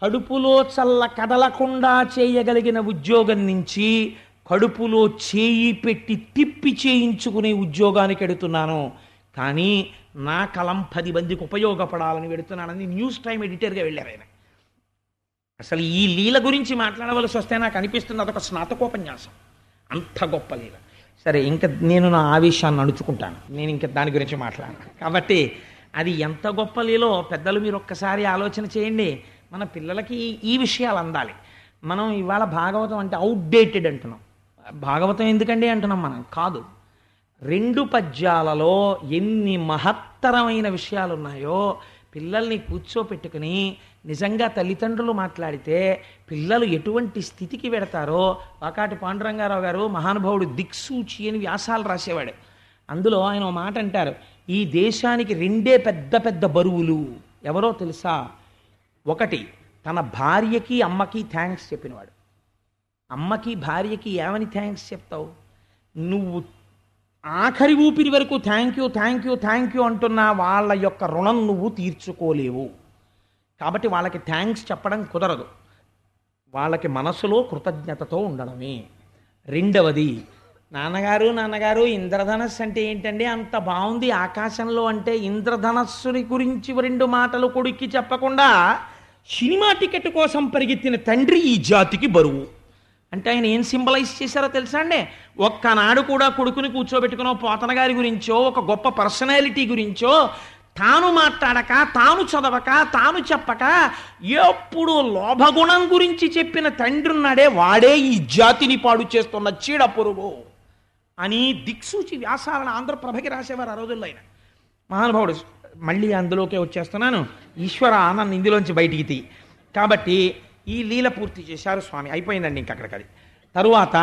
Speaker 1: కడుపులో చల్ల కదలకుండా చేయగలిగిన ఉద్యోగం నుంచి కడుపులో చేయి పెట్టి తిప్పి చేయించుకునే ఉద్యోగానికి వెడుతున్నాను కానీ నా కలం పది మందికి ఉపయోగపడాలని వెడుతున్నానని న్యూస్ టైం ఎడిటర్గా వెళ్ళారు ఆయన అసలు ఈ లీల గురించి మాట్లాడవలసి వస్తే నాకు అనిపిస్తుంది అదొక స్నాతకోపన్యాసం అంత గొప్ప లీల సరే ఇంకా నేను నా ఆవేశాన్ని నడుచుకుంటాను నేను ఇంకా దాని గురించి మాట్లాడను కాబట్టి అది ఎంత గొప్ప లీలో పెద్దలు మీరు ఒక్కసారి ఆలోచన చేయండి మన పిల్లలకి ఈ విషయాలు అందాలి మనం ఇవాళ భాగవతం అంటే అవుట్డేటెడ్ అంటున్నాం భాగవతం ఎందుకండి అంటున్నాం మనం కాదు రెండు పద్యాలలో ఎన్ని మహత్తరమైన విషయాలు ఉన్నాయో పిల్లల్ని కూర్చోపెట్టుకుని నిజంగా తల్లిదండ్రులు మాట్లాడితే పిల్లలు ఎటువంటి స్థితికి పెడతారో వాకాటి పాండురంగారావు గారు మహానుభావుడు దిక్సూచి అని వ్యాసాలు రాసేవాడు అందులో ఆయన మాట అంటారు ఈ దేశానికి రెండే పెద్ద పెద్ద బరువులు ఎవరో తెలుసా ఒకటి తన భార్యకి అమ్మకి థ్యాంక్స్ చెప్పినవాడు అమ్మకి భార్యకి ఏమని థ్యాంక్స్ చెప్తావు నువ్వు ఆఖరి ఊపిరి వరకు thank you thank you thank you అంటున్న వాళ్ళ యొక్క రుణం నువ్వు తీర్చుకోలేవు కాబట్టి వాళ్ళకి థ్యాంక్స్ చెప్పడం కుదరదు వాళ్ళకి మనసులో కృతజ్ఞతతో ఉండడమే రెండవది నాన్నగారు నాన్నగారు ఇంద్రధనస్సు అంటే ఏంటండి అంత బాగుంది ఆకాశంలో అంటే ఇంద్రధనస్సుని గురించి రెండు మాటలు కొడుక్కి చెప్పకుండా సినిమా టికెట్ కోసం పరిగెత్తిన తండ్రి ఈ జాతికి బరువు అంటే ఆయన ఏం సింబలైజ్ చేశారో తెలుసా అండి ఒక్కనాడు కూడా కొడుకుని కూర్చోబెట్టుకున్న పోతన గారి గురించో ఒక గొప్ప పర్సనాలిటీ గురించో తాను మాట్లాడక తాను చదవక తాను చెప్పక ఎప్పుడు లోభగుణం గురించి చెప్పిన తండ్రి ఉన్నాడే వాడే ఈ జాతిని పాడు చేస్తున్న చీడ పురుగు అని దిక్సూచి వ్యాసాలను ఆంధ్రప్రభకి రాసేవారు ఆ రోజుల్లో ఆయన మహానుభావుడు మళ్ళీ అందులోకే వచ్చేస్తున్నాను ఈశ్వర ఆనంద్ ఇందులోంచి బయటికి తీ కాబట్టి ఈ లీల పూర్తి చేశారు స్వామి అయిపోయిందండి ఇంకక్కడికి అది తరువాత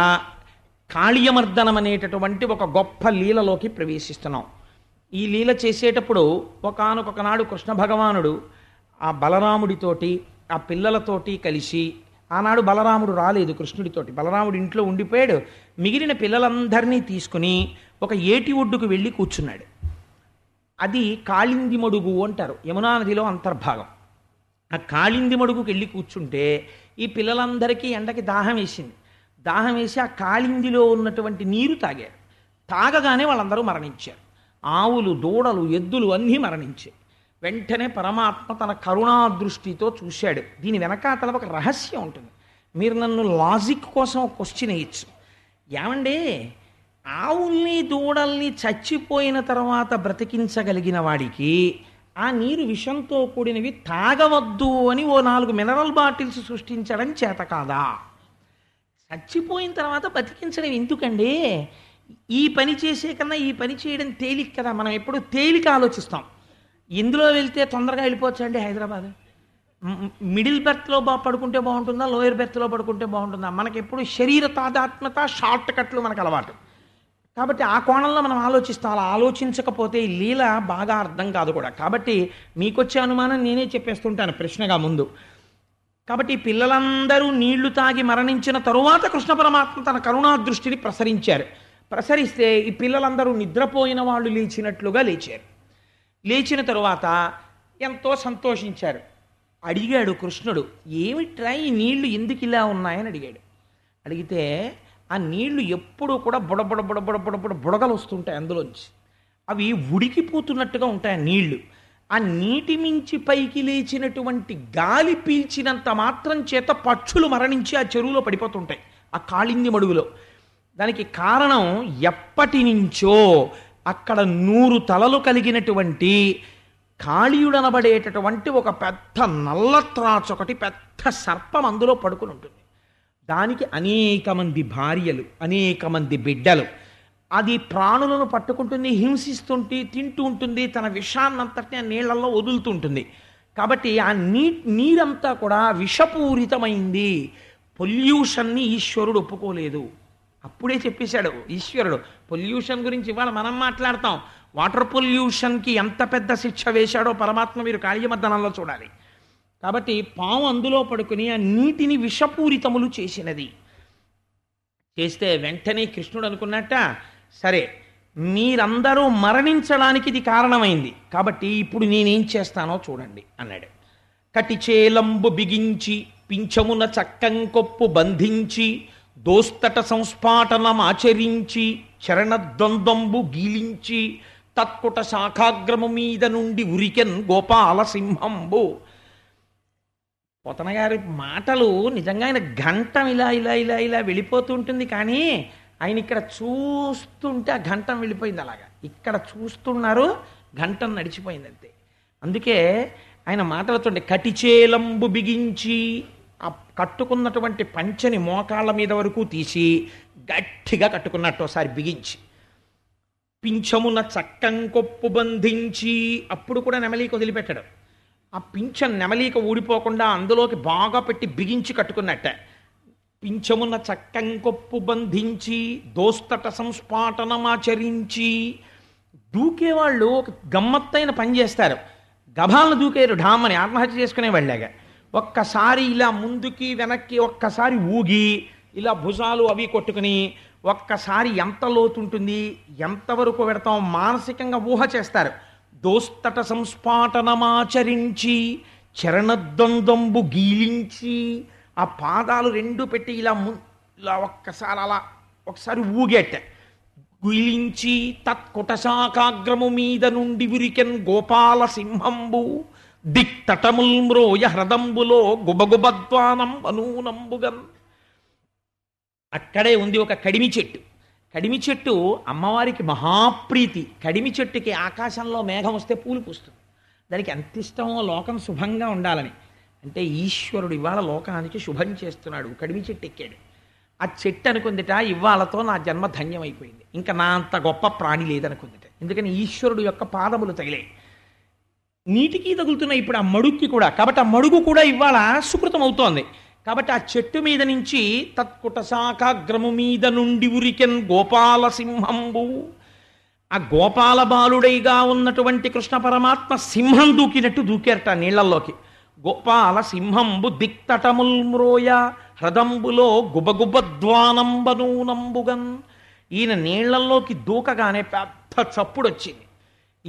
Speaker 1: కాళీయమర్దనం అనేటటువంటి ఒక గొప్ప లీలలోకి ప్రవేశిస్తున్నాం ఈ లీల చేసేటప్పుడు ఒకనొకనాడు కృష్ణ భగవానుడు ఆ బలరాముడితోటి ఆ పిల్లలతోటి కలిసి ఆనాడు బలరాముడు రాలేదు కృష్ణుడితోటి బలరాముడు ఇంట్లో ఉండిపోయాడు మిగిలిన పిల్లలందరినీ తీసుకుని ఒక ఏటి ఒడ్డుకు వెళ్ళి కూర్చున్నాడు అది కాళింది మడుగు అంటారు యమునా నదిలో అంతర్భాగం ఆ కాళింది మడుగుకి వెళ్ళి కూర్చుంటే ఈ పిల్లలందరికీ ఎండకి దాహం వేసింది దాహం వేసి ఆ కాళిందిలో ఉన్నటువంటి నీరు తాగారు తాగగానే వాళ్ళందరూ మరణించారు ఆవులు దూడలు ఎద్దులు అన్నీ మరణించాయి వెంటనే పరమాత్మ తన కరుణా దృష్టితో చూశాడు దీని వెనకాతల ఒక రహస్యం ఉంటుంది మీరు నన్ను లాజిక్ కోసం క్వశ్చన్ వేయచ్చు ఏమండి ఆవుల్ని దూడల్ని చచ్చిపోయిన తర్వాత బ్రతికించగలిగిన వాడికి ఆ నీరు విషంతో కూడినవి తాగవద్దు అని ఓ నాలుగు మినరల్ బాటిల్స్ సృష్టించడం చేత కాదా చచ్చిపోయిన తర్వాత బతికించడం ఎందుకండి ఈ పని చేసే కన్నా ఈ పని చేయడం తేలిక కదా మనం ఎప్పుడు తేలిక ఆలోచిస్తాం ఇందులో వెళ్తే తొందరగా వెళ్ళిపోవచ్చండి హైదరాబాద్ మిడిల్ బెర్త్లో బా పడుకుంటే బాగుంటుందా లోయర్ బెర్త్లో పడుకుంటే బాగుంటుందా మనకి ఎప్పుడు శరీర తాదాత్మత షార్ట్ కట్లు మనకు అలవాటు కాబట్టి ఆ కోణంలో మనం ఆలోచిస్తాం అలా ఆలోచించకపోతే ఈ లీల బాగా అర్థం కాదు కూడా కాబట్టి మీకొచ్చే అనుమానం నేనే చెప్పేస్తుంటాను ప్రశ్నగా ముందు కాబట్టి పిల్లలందరూ నీళ్లు తాగి మరణించిన తరువాత కృష్ణ పరమాత్మ తన కరుణా దృష్టిని ప్రసరించారు ప్రసరిస్తే ఈ పిల్లలందరూ నిద్రపోయిన వాళ్ళు లేచినట్లుగా లేచారు లేచిన తరువాత ఎంతో సంతోషించారు అడిగాడు కృష్ణుడు ఏమిట్రా ఈ నీళ్లు ఎందుకు ఇలా ఉన్నాయని అడిగాడు అడిగితే ఆ నీళ్లు ఎప్పుడూ కూడా బుడబుడ బుడబుడ బుడబుడ బుడగలు వస్తుంటాయి అందులోంచి అవి ఉడికిపోతున్నట్టుగా ఉంటాయి ఆ నీళ్లు ఆ నీటి మించి పైకి లేచినటువంటి గాలి పీల్చినంత మాత్రం చేత పక్షులు మరణించి ఆ చెరువులో పడిపోతుంటాయి ఆ కాళింది మడుగులో దానికి కారణం ఎప్పటి నుంచో అక్కడ నూరు తలలు కలిగినటువంటి కాళీయుడనబడేటటువంటి ఒక పెద్ద నల్లత్రాచొకటి పెద్ద సర్పం అందులో పడుకుని ఉంటుంది దానికి అనేక మంది భార్యలు అనేక మంది బిడ్డలు అది ప్రాణులను పట్టుకుంటుంది హింసిస్తుంటే తింటూ ఉంటుంది తన విషాన్నంతటిని ఆ నీళ్లలో వదులుతుంటుంది కాబట్టి ఆ నీ నీరంతా కూడా విషపూరితమైంది పొల్యూషన్ని ఈశ్వరుడు ఒప్పుకోలేదు అప్పుడే చెప్పేశాడు ఈశ్వరుడు పొల్యూషన్ గురించి ఇవాళ మనం మాట్లాడతాం వాటర్ పొల్యూషన్కి ఎంత పెద్ద శిక్ష వేశాడో పరమాత్మ మీరు కాళీయమర్దనంలో చూడాలి కాబట్టి పాము అందులో పడుకుని ఆ నీటిని విషపూరితములు చేసినది చేస్తే వెంటనే కృష్ణుడు అనుకున్నట్ట సరే మీరందరూ మరణించడానికి ఇది కారణమైంది కాబట్టి ఇప్పుడు నేనేం చేస్తానో చూడండి అన్నాడు కటిచేలంబు బిగించి పింఛమున చక్కంకొప్పు బంధించి దోస్తట సంస్పాటనమాచరించి చరణద్వంద్వంబు గీలించి తత్పుట శాఖాగ్రము మీద నుండి ఉరికెన్ గోపాలసింహంబు పొతన గారి మాటలు నిజంగా ఆయన ఘంటం ఇలా ఇలా ఇలా ఇలా వెళ్ళిపోతుంటుంది కానీ ఆయన ఇక్కడ చూస్తుంటే ఆ ఘంటం వెళ్ళిపోయింది అలాగా ఇక్కడ చూస్తున్నారు ఘంటం నడిచిపోయింది అంతే అందుకే ఆయన మాటలతోండి కటిచేలంబు బిగించి ఆ కట్టుకున్నటువంటి పంచని మోకాళ్ళ మీద వరకు తీసి గట్టిగా కట్టుకున్నట్టు ఒకసారి బిగించి పింఛమున చక్కం కొప్పు బంధించి అప్పుడు కూడా నెమలీకి వదిలిపెట్టడం ఆ పింఛం నెమలీక ఊడిపోకుండా అందులోకి బాగా పెట్టి బిగించి కట్టుకున్నట్ట పింఛమున చక్కంకొప్పు బంధించి దోస్తట సంస్పాటనమాచరించి దూకేవాళ్ళు ఒక గమ్మత్తైన పని చేస్తారు గభాలను దూకేరు ఢామని ఆత్మహత్య చేసుకునే వాళ్ళగా ఒక్కసారి ఇలా ముందుకి వెనక్కి ఒక్కసారి ఊగి ఇలా భుజాలు అవి కొట్టుకుని ఒక్కసారి ఎంత లోతుంటుంది ఎంతవరకు పెడతాం మానసికంగా ఊహ చేస్తారు దోస్తట సంస్పాటనమాచరించి చరణద్వందంబు గీలించి ఆ పాదాలు రెండు పెట్టి ఇలా ము ఇలా ఒక్కసారి అలా ఒకసారి ఊగేట గీలించి తత్కుటశాకాగ్రము మీద నుండి విరికెన్ గోపాల సింహంబు దిక్తటముల్ మ్రోయ హ్రదంబులో గుబగుబద్వానం అనూనంబుగన్ అక్కడే ఉంది ఒక కడిమి చెట్టు కడిమి చెట్టు అమ్మవారికి మహాప్రీతి కడిమి చెట్టుకి ఆకాశంలో మేఘం వస్తే పూలు పూస్తుంది దానికి ఎంత ఇష్టమో లోకం శుభంగా ఉండాలని అంటే ఈశ్వరుడు ఇవాళ లోకానికి శుభం చేస్తున్నాడు కడిమి చెట్టు ఎక్కాడు ఆ చెట్టు అనుకుందిట ఇవాళతో నా జన్మ ధన్యమైపోయింది ఇంకా నా అంత గొప్ప ప్రాణి లేదనుకుందిట ఎందుకని ఈశ్వరుడు యొక్క పాదములు తగిలే నీటికి తగులుతున్నాయి ఇప్పుడు ఆ మడుక్కి కూడా కాబట్టి ఆ మడుగు కూడా ఇవాళ సుకృతం అవుతోంది కాబట్టి ఆ చెట్టు మీద నుంచి తత్కుటశాఖాగ్రము మీద నుండి ఉరికెన్ గోపాలసింహంబు ఆ గోపాల బాలుడైగా ఉన్నటువంటి కృష్ణ పరమాత్మ సింహం దూకినట్టు దూకేరట నీళ్లలోకి గోపాల సింహంబు దిక్తటముల్ మ్రోయ హ్రదంబులో గుబగుబద్వానంబనూనంబుగన్ ఈయన నీళ్లల్లోకి దూకగానే పెద్ద చప్పుడు వచ్చింది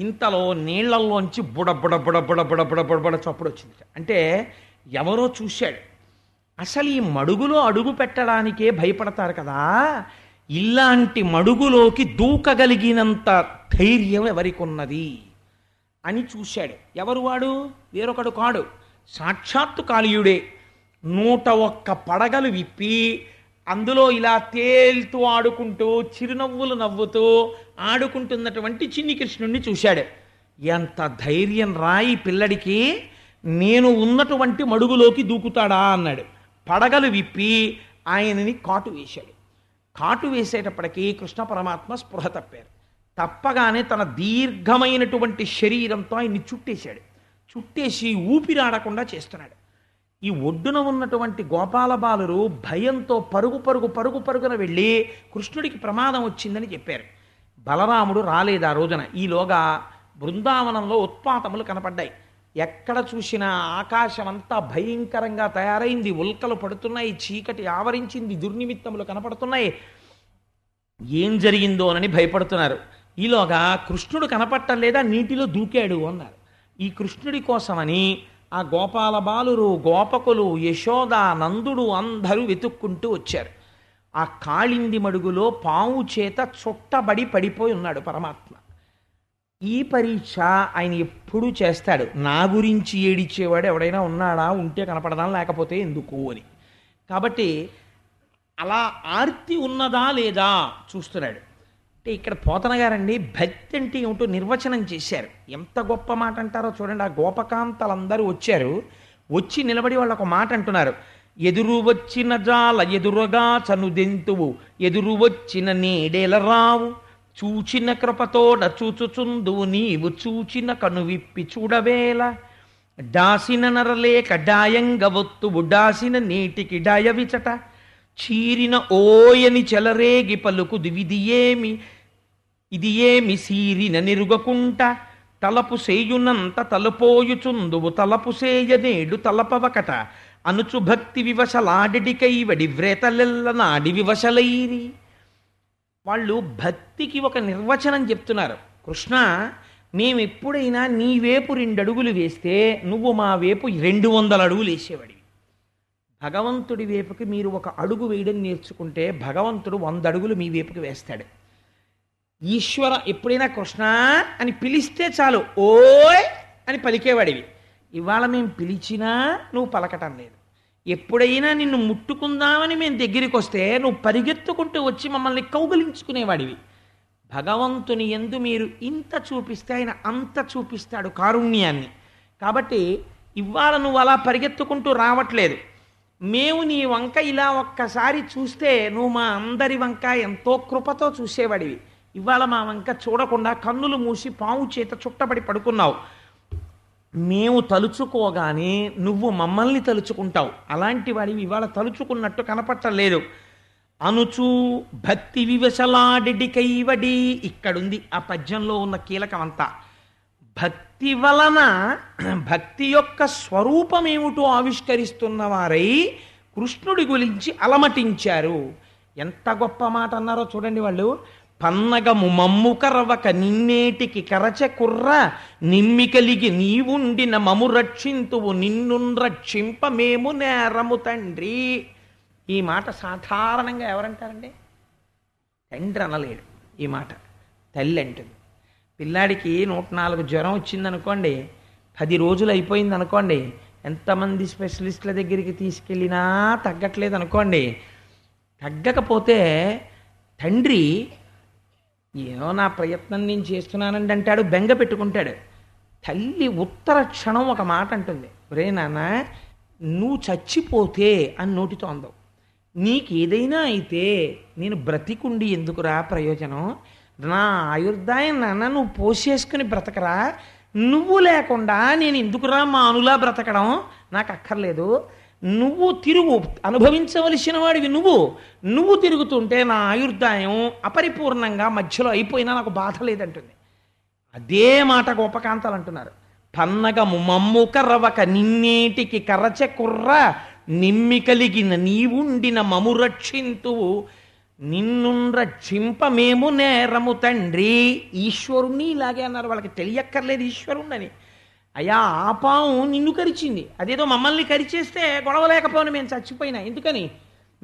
Speaker 1: ఇంతలో నీళ్లల్లోంచి బుడబుడ బుడబుడ బుడబుడ బుడబుడ వచ్చింది అంటే ఎవరో చూశాడు అసలు ఈ మడుగులో అడుగు పెట్టడానికే భయపడతారు కదా ఇలాంటి మడుగులోకి దూకగలిగినంత ధైర్యం ఉన్నది అని చూశాడు ఎవరు వాడు వేరొకడు కాడు సాక్షాత్తు కాళీయుడే నూట ఒక్క పడగలు విప్పి అందులో ఇలా తేల్తూ ఆడుకుంటూ చిరునవ్వులు నవ్వుతూ ఆడుకుంటున్నటువంటి చిన్ని కృష్ణుణ్ణి చూశాడు ఎంత ధైర్యం రాయి పిల్లడికి నేను ఉన్నటువంటి మడుగులోకి దూకుతాడా అన్నాడు పడగలు విప్పి ఆయనని కాటు వేశాడు కాటు వేసేటప్పటికీ కృష్ణ పరమాత్మ స్పృహ తప్పారు తప్పగానే తన దీర్ఘమైనటువంటి శరీరంతో ఆయన్ని చుట్టేశాడు చుట్టేసి ఊపిరాడకుండా చేస్తున్నాడు ఈ ఒడ్డున ఉన్నటువంటి గోపాలబాలురు భయంతో పరుగు పరుగు పరుగు పరుగున వెళ్ళి కృష్ణుడికి ప్రమాదం వచ్చిందని చెప్పారు బలరాముడు రాలేదు ఆ రోజున ఈలోగా బృందావనంలో ఉత్పాతములు కనపడ్డాయి ఎక్కడ చూసినా ఆకాశం అంతా భయంకరంగా తయారైంది ఉల్కలు పడుతున్నాయి చీకటి ఆవరించింది దుర్నిమిత్తములు కనపడుతున్నాయి ఏం జరిగిందోనని భయపడుతున్నారు ఈలోగా కృష్ణుడు కనపట్టం లేదా నీటిలో దూకాడు అన్నారు ఈ కృష్ణుడి కోసమని ఆ గోపాల బాలురు గోపకులు యశోద నందుడు అందరూ వెతుక్కుంటూ వచ్చారు ఆ కాళింది మడుగులో పావు చేత చుట్టబడి పడిపోయి ఉన్నాడు పరమాత్మ ఈ పరీక్ష ఆయన ఎప్పుడు చేస్తాడు నా గురించి ఏడిచేవాడు ఎవడైనా ఉన్నాడా ఉంటే కనపడదా లేకపోతే ఎందుకు అని కాబట్టి అలా ఆర్తి ఉన్నదా లేదా చూస్తున్నాడు అంటే ఇక్కడ పోతన గారండి భక్తి అంటే ఏమిటో నిర్వచనం చేశారు ఎంత గొప్ప మాట అంటారో చూడండి ఆ గోపకాంతలందరూ వచ్చారు వచ్చి నిలబడి వాళ్ళు ఒక మాట అంటున్నారు ఎదురు వచ్చిన జాల ఎదురుగా చనుదెంతువు ఎదురు వచ్చిన నీడేల రావు చూచిన కృపతో నచూచుచుందు నీవు చూచిన కనువిప్పి చూడవేల డాసిన నరలేక డాయంగ ఒత్తువు డాసిన నీటికి డాయవిచట చీరిన ఓయని చెలరేగి పలుకు దివిది ఏమి ఇది ఏమి సీరిన నిరుగకుంట తలపు సేయునంత తలపోయుచుందువు తలపు సేయ నేడు తలపవకట అనుచు భక్తి వివశలాడికై వడి వ్రేతలెల్ల నాడి వివశలైరి వాళ్ళు భక్తికి ఒక నిర్వచనం చెప్తున్నారు కృష్ణ మేము ఎప్పుడైనా నీ వేపు రెండు అడుగులు వేస్తే నువ్వు మా వేపు రెండు వందల అడుగులు వేసేవాడివి భగవంతుడి వేపుకి మీరు ఒక అడుగు వేయడం నేర్చుకుంటే భగవంతుడు వంద అడుగులు మీ వేపుకి వేస్తాడు ఈశ్వర ఎప్పుడైనా కృష్ణ అని పిలిస్తే చాలు ఓయ్ అని పలికేవాడివి ఇవాళ మేము పిలిచినా నువ్వు పలకటం లేదు ఎప్పుడైనా నిన్ను ముట్టుకుందామని మేము దగ్గరికి వస్తే నువ్వు పరిగెత్తుకుంటూ వచ్చి మమ్మల్ని కౌగలించుకునేవాడివి భగవంతుని ఎందు మీరు ఇంత చూపిస్తే ఆయన అంత చూపిస్తాడు కారుణ్యాన్ని కాబట్టి ఇవాళ నువ్వు అలా పరిగెత్తుకుంటూ రావట్లేదు మేము నీ వంక ఇలా ఒక్కసారి చూస్తే నువ్వు మా అందరి వంక ఎంతో కృపతో చూసేవాడివి ఇవాళ మా వంక చూడకుండా కన్నులు మూసి పాము చేత చుట్టబడి పడుకున్నావు మేము తలుచుకోగానే నువ్వు మమ్మల్ని తలుచుకుంటావు అలాంటి వాడివి ఇవాళ తలుచుకున్నట్టు కనపట్టలేదు అనుచు భక్తి కైవడి ఇక్కడుంది ఆ పద్యంలో ఉన్న కీలకం అంతా భక్తి వలన భక్తి యొక్క స్వరూపమేమిటో వారై కృష్ణుడి గురించి అలమటించారు ఎంత గొప్ప మాట అన్నారో చూడండి వాళ్ళు పన్నగము మమ్ము కరవక నిన్నేటికి కరచ కుర్ర నిమ్మి కలిగి నీవుండిన మము రక్షింతువు నిన్నున్ మేము నేరము తండ్రి ఈ మాట సాధారణంగా ఎవరంటారండి తండ్రి అనలేడు ఈ మాట తల్లి అంటుంది పిల్లాడికి నూట నాలుగు జ్వరం వచ్చిందనుకోండి పది రోజులు అయిపోయింది అనుకోండి ఎంతమంది స్పెషలిస్టుల దగ్గరికి తీసుకెళ్ళినా తగ్గట్లేదు అనుకోండి తగ్గకపోతే తండ్రి ఏమో నా ప్రయత్నం నేను చేస్తున్నానండి అంటాడు బెంగ పెట్టుకుంటాడు తల్లి ఉత్తర క్షణం ఒక మాట అంటుంది ఒరే నాన్న నువ్వు చచ్చిపోతే అని నోటితో అందవు నీకేదైనా అయితే నేను బ్రతికుండి ఎందుకురా ప్రయోజనం నా ఆయుర్దాయం నాన్న నువ్వు పోసేసుకుని బ్రతకరా నువ్వు లేకుండా నేను ఎందుకురా మా అనులా బ్రతకడం నాకు అక్కర్లేదు నువ్వు తిరుగు అనుభవించవలసిన వాడివి నువ్వు నువ్వు తిరుగుతుంటే నా ఆయుర్దాయం అపరిపూర్ణంగా మధ్యలో అయిపోయినా నాకు బాధ లేదంటుంది అదే మాట గోపకాంతాలు అంటున్నారు పన్నగ మమ్ము కర్రవక నిన్నేటికి కర్రచ కుర్ర నిమ్మి కలిగిన నీవుండిన మము రక్షింతువు రక్షింప మేము నేరము తండ్రి ఈశ్వరుణ్ణి ఇలాగే అన్నారు వాళ్ళకి తెలియక్కర్లేదు ఈశ్వరుణ్ణని అయ్యా ఆ పాము నిన్ను కరిచింది అదేదో మమ్మల్ని కరిచేస్తే గొడవ లేకపోయినా మేము చచ్చిపోయినా ఎందుకని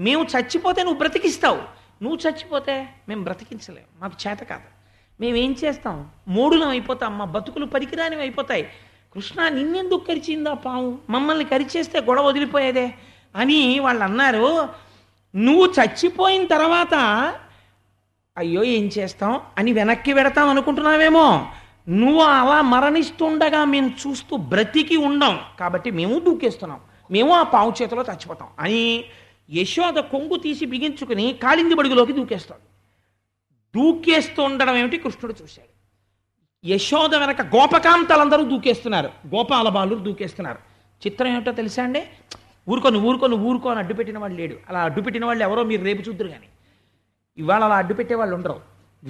Speaker 1: మేము చచ్చిపోతే నువ్వు బ్రతికిస్తావు నువ్వు చచ్చిపోతే మేము బ్రతికించలేము మాకు చేత కాదు మేమేం చేస్తాం మూడులం అయిపోతాం మా బతుకులు పనికిరానివి అయిపోతాయి కృష్ణ నిన్నెందుకు కరిచిందా పాము మమ్మల్ని కరిచేస్తే గొడవ వదిలిపోయేదే అని వాళ్ళు అన్నారు నువ్వు చచ్చిపోయిన తర్వాత అయ్యో ఏం చేస్తాం అని వెనక్కి పెడతాం అనుకుంటున్నావేమో నువ్వు అలా మరణిస్తుండగా మేము చూస్తూ బ్రతికి ఉండం కాబట్టి మేము దూకేస్తున్నాం మేము ఆ పావు చేతిలో చచ్చిపోతాం అని యశోద కొంగు తీసి బిగించుకుని కాళింది బడుగులోకి దూకేస్తాడు దూకేస్తూ ఉండడం ఏమిటి కృష్ణుడు చూశాడు యశోద వెనక గోపకాంతలందరూ దూకేస్తున్నారు గోపాల బాలు దూకేస్తున్నారు చిత్రం ఏమిటో తెలుసా అండి ఊరుకొని ఊరుకొని ఊరుకొని అడ్డుపెట్టిన వాళ్ళు లేడు అలా అడ్డుపెట్టిన వాళ్ళు ఎవరో మీరు రేపు చూద్దరు కానీ ఇవాళ అలా అడ్డుపెట్టే వాళ్ళు ఉండరు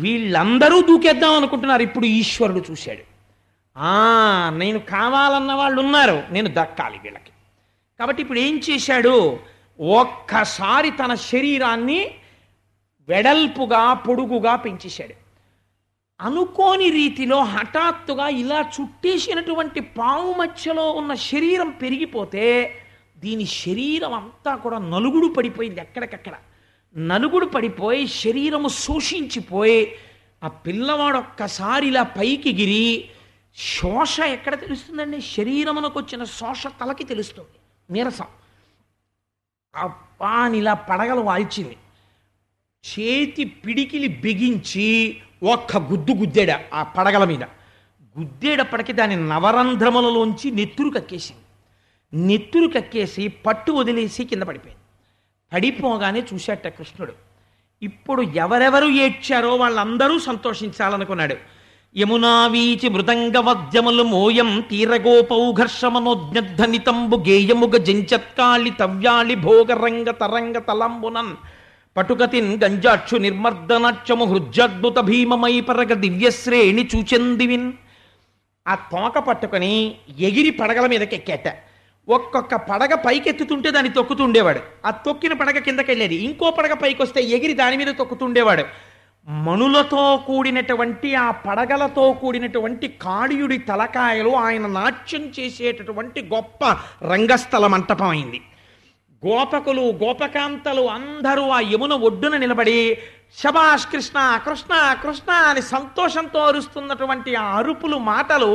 Speaker 1: వీళ్ళందరూ దూకేద్దాం అనుకుంటున్నారు ఇప్పుడు ఈశ్వరుడు చూశాడు నేను కావాలన్న వాళ్ళు ఉన్నారు నేను దక్కాలి వీళ్ళకి కాబట్టి ఇప్పుడు ఏం చేశాడు ఒక్కసారి తన శరీరాన్ని వెడల్పుగా పొడుగుగా పెంచేశాడు అనుకోని రీతిలో హఠాత్తుగా ఇలా చుట్టేసినటువంటి పావు మధ్యలో ఉన్న శరీరం పెరిగిపోతే దీని శరీరం అంతా కూడా నలుగుడు పడిపోయింది ఎక్కడికక్కడ నలుగుడు పడిపోయి శరీరము శోషించిపోయి ఆ పిల్లవాడు ఒక్కసారి ఇలా పైకి గిరి శోష ఎక్కడ తెలుస్తుందండి శరీరమునకు వచ్చిన శోష తలకి తెలుస్తుంది నీరసం అప్పా ఇలా పడగలు వాల్చింది చేతి పిడికిలి బిగించి ఒక్క గుద్దు గుద్దేడ ఆ పడగల మీద గుద్దేటప్పటికి దాని నవరంధ్రములలోంచి నెత్తురు కక్కేసింది నెత్తురు కక్కేసి పట్టు వదిలేసి కింద పడిపోయింది పడిపోగానే చూశాట కృష్ణుడు ఇప్పుడు ఎవరెవరు ఏడ్చారో వాళ్ళందరూ సంతోషించాలనుకున్నాడు యమునా వీచి మృదంగ వద్యములు మోయం తీరగోపౌఘర్షమనోజ్ఞధ్వనితంబు గేయముగ జంచత్కాళి తవ్యాళి భోగరంగ తరంగ తలంబునన్ పటుకతిన్ గంజాక్షు నిర్మర్దనక్షము హృజ్జద్భుత భీమమై పరగ దివ్యశ్రేణి చూచెందివిన్ ఆ తోక పట్టుకొని ఎగిరి పడగల ఎక్కేట ఒక్కొక్క పడగ పైకెత్తుతుంటే దాన్ని తొక్కుతుండేవాడు ఆ తొక్కిన పడగ కిందకి వెళ్ళేది ఇంకో పడగ పైకి వస్తే ఎగిరి దాని మీద తొక్కుతుండేవాడు మణులతో కూడినటువంటి ఆ పడగలతో కూడినటువంటి కాడియుడి తలకాయలు ఆయన నాట్యం చేసేటటువంటి గొప్ప రంగస్థల మంటపం అయింది గోపకులు గోపకాంతలు అందరూ ఆ యమున ఒడ్డున నిలబడి శబాష్ కృష్ణ కృష్ణ కృష్ణ అని సంతోషంతో అరుస్తున్నటువంటి ఆ అరుపులు మాటలు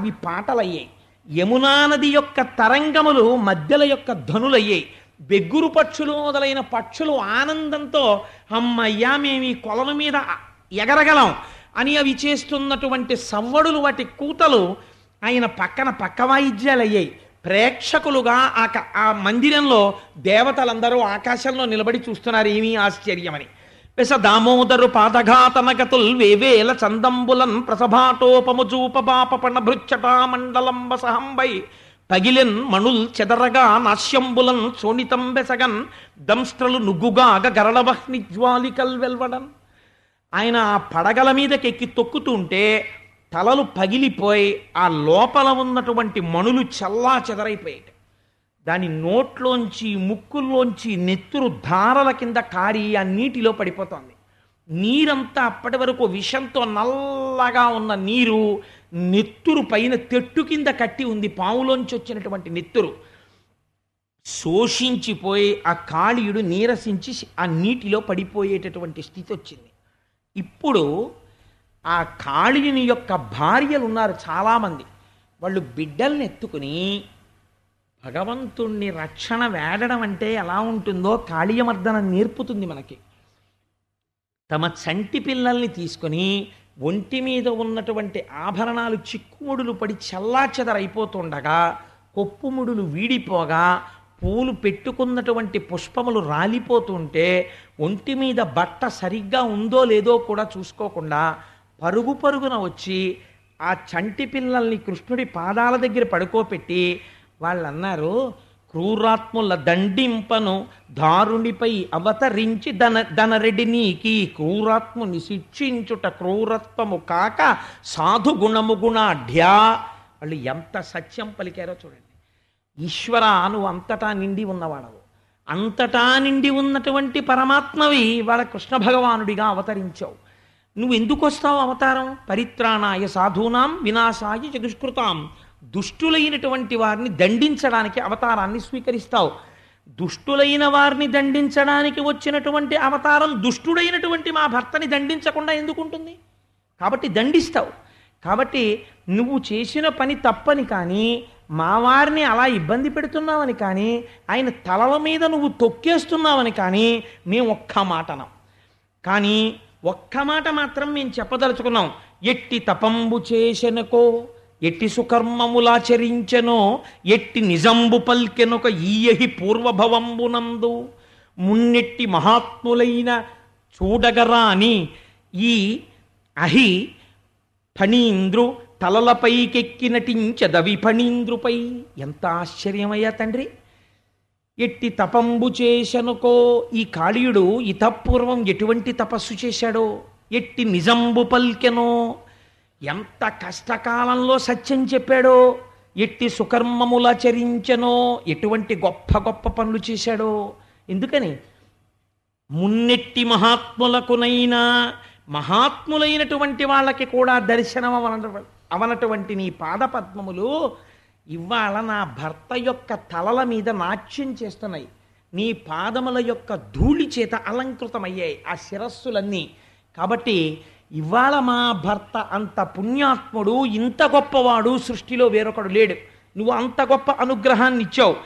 Speaker 1: అవి పాటలయ్యాయి యమునా నది యొక్క తరంగములు మధ్యల యొక్క ధనులయ్యాయి బెగ్గురు పక్షులు మొదలైన పక్షులు ఆనందంతో అమ్మయ్యా మేము ఈ కొలను మీద ఎగరగలం అని అవి చేస్తున్నటువంటి సవ్వడులు వాటి కూతలు ఆయన పక్కన పక్క వాయిద్యాలు అయ్యాయి ప్రేక్షకులుగా ఆ మందిరంలో దేవతలందరూ ఆకాశంలో నిలబడి చూస్తున్నారు ఏమీ ఆశ్చర్యమని వెస దామోదరు పాదఘాతనగతుల్ వేవేల చందంబులన్ ప్రసభాటోపముజూపబాపణ భృచ్చటామండలంబ సహంబై పగిలిన్ మణుల్ చెదరగా నాశ్యంబులన్ చోణితం బెసగన్ దంస్త్రలు నుగ్గుగాగ గరళవహ్ని జ్వాలికల్ వెల్వడన్ ఆయన ఆ పడగల మీదకెక్కి తొక్కుతుంటే తలలు పగిలిపోయి ఆ లోపల ఉన్నటువంటి మణులు చల్లా చెదరైపోయాయి దాని నోట్లోంచి ముక్కుల్లోంచి నెత్తురు ధారల కింద కారి ఆ నీటిలో పడిపోతుంది నీరంతా అప్పటి వరకు విషంతో నల్లగా ఉన్న నీరు నెత్తురు పైన తెట్టు కింద కట్టి ఉంది పాములోంచి వచ్చినటువంటి నెత్తురు శోషించిపోయి ఆ కాళీయుడు నీరసించి ఆ నీటిలో పడిపోయేటటువంటి స్థితి వచ్చింది ఇప్పుడు ఆ కాళీయుని యొక్క భార్యలు ఉన్నారు చాలామంది వాళ్ళు బిడ్డల్ని ఎత్తుకుని భగవంతుణ్ణి రక్షణ వేడడం అంటే ఎలా ఉంటుందో కాళీయమర్దనం నేర్పుతుంది మనకి తమ చంటి పిల్లల్ని తీసుకొని ఒంటి మీద ఉన్నటువంటి ఆభరణాలు చిక్కుముడులు పడి చెదరైపోతుండగా కొప్పుముడులు వీడిపోగా పూలు పెట్టుకున్నటువంటి పుష్పములు రాలిపోతుంటే ఒంటి మీద బట్ట సరిగ్గా ఉందో లేదో కూడా చూసుకోకుండా పరుగు పరుగున వచ్చి ఆ చంటి పిల్లల్ని కృష్ణుడి పాదాల దగ్గర పడుకోపెట్టి వాళ్ళు అన్నారు క్రూరాత్ముల దండింపను దారుణిపై అవతరించి దన దనరెడ్డి నీకి క్రూరాత్ముని శిక్షించుట క్రూరత్వము కాక సాధు గుణము గుణ ఢ్యా వాళ్ళు ఎంత సత్యం పలికారో చూడండి ఈశ్వర నువ్వు అంతటా నిండి ఉన్నవాడవు అంతటా నిండి ఉన్నటువంటి పరమాత్మవి వాళ్ళ కృష్ణ భగవానుడిగా అవతరించావు నువ్వు ఎందుకు వస్తావు అవతారం పరిత్రాణాయ సాధూనాం వినాశాయ చతుష్కృతాం దుష్టులైనటువంటి వారిని దండించడానికి అవతారాన్ని స్వీకరిస్తావు దుష్టులైన వారిని దండించడానికి వచ్చినటువంటి అవతారం దుష్టుడైనటువంటి మా భర్తని దండించకుండా ఎందుకుంటుంది కాబట్టి దండిస్తావు కాబట్టి నువ్వు చేసిన పని తప్పని కానీ మా వారిని అలా ఇబ్బంది పెడుతున్నావని కానీ ఆయన తలల మీద నువ్వు తొక్కేస్తున్నావని కానీ మేము ఒక్క మాటనం కానీ ఒక్క మాట మాత్రం మేము చెప్పదలుచుకున్నాం ఎట్టి తపంబు చేసినకో ఎట్టి సుకర్మములాచరించెనో ఎట్టి నిజంబు పల్కెనొక ఈయహి పూర్వభవంబునందు మున్నెట్టి మహాత్ములైన చూడగరా అని ఈ అహి ఫణీంద్రు తలలపైకెక్కి ఫణీంద్రుపై ఎంత ఆశ్చర్యమయ్యా తండ్రి ఎట్టి తపంబు చేశనుకో ఈ కాళీయుడు ఇతపూర్వం ఎటువంటి తపస్సు చేశాడో ఎట్టి నిజంబు పల్కెనో ఎంత కష్టకాలంలో సత్యం చెప్పాడో ఎట్టి సుకర్మముల చరించనో ఎటువంటి గొప్ప గొప్ప పనులు చేశాడో ఎందుకని మున్నెట్టి మహాత్ములకునైనా మహాత్ములైనటువంటి వాళ్ళకి కూడా దర్శనం అవన అవనటువంటి నీ పాదపద్మములు ఇవాళ నా భర్త యొక్క తలల మీద నాట్యం చేస్తున్నాయి నీ పాదముల యొక్క ధూళి చేత అలంకృతమయ్యాయి ఆ శిరస్సులన్నీ కాబట్టి ఇవాళ మా భర్త అంత పుణ్యాత్ముడు ఇంత గొప్పవాడు సృష్టిలో వేరొకడు లేడు నువ్వు అంత గొప్ప అనుగ్రహాన్ని ఇచ్చావు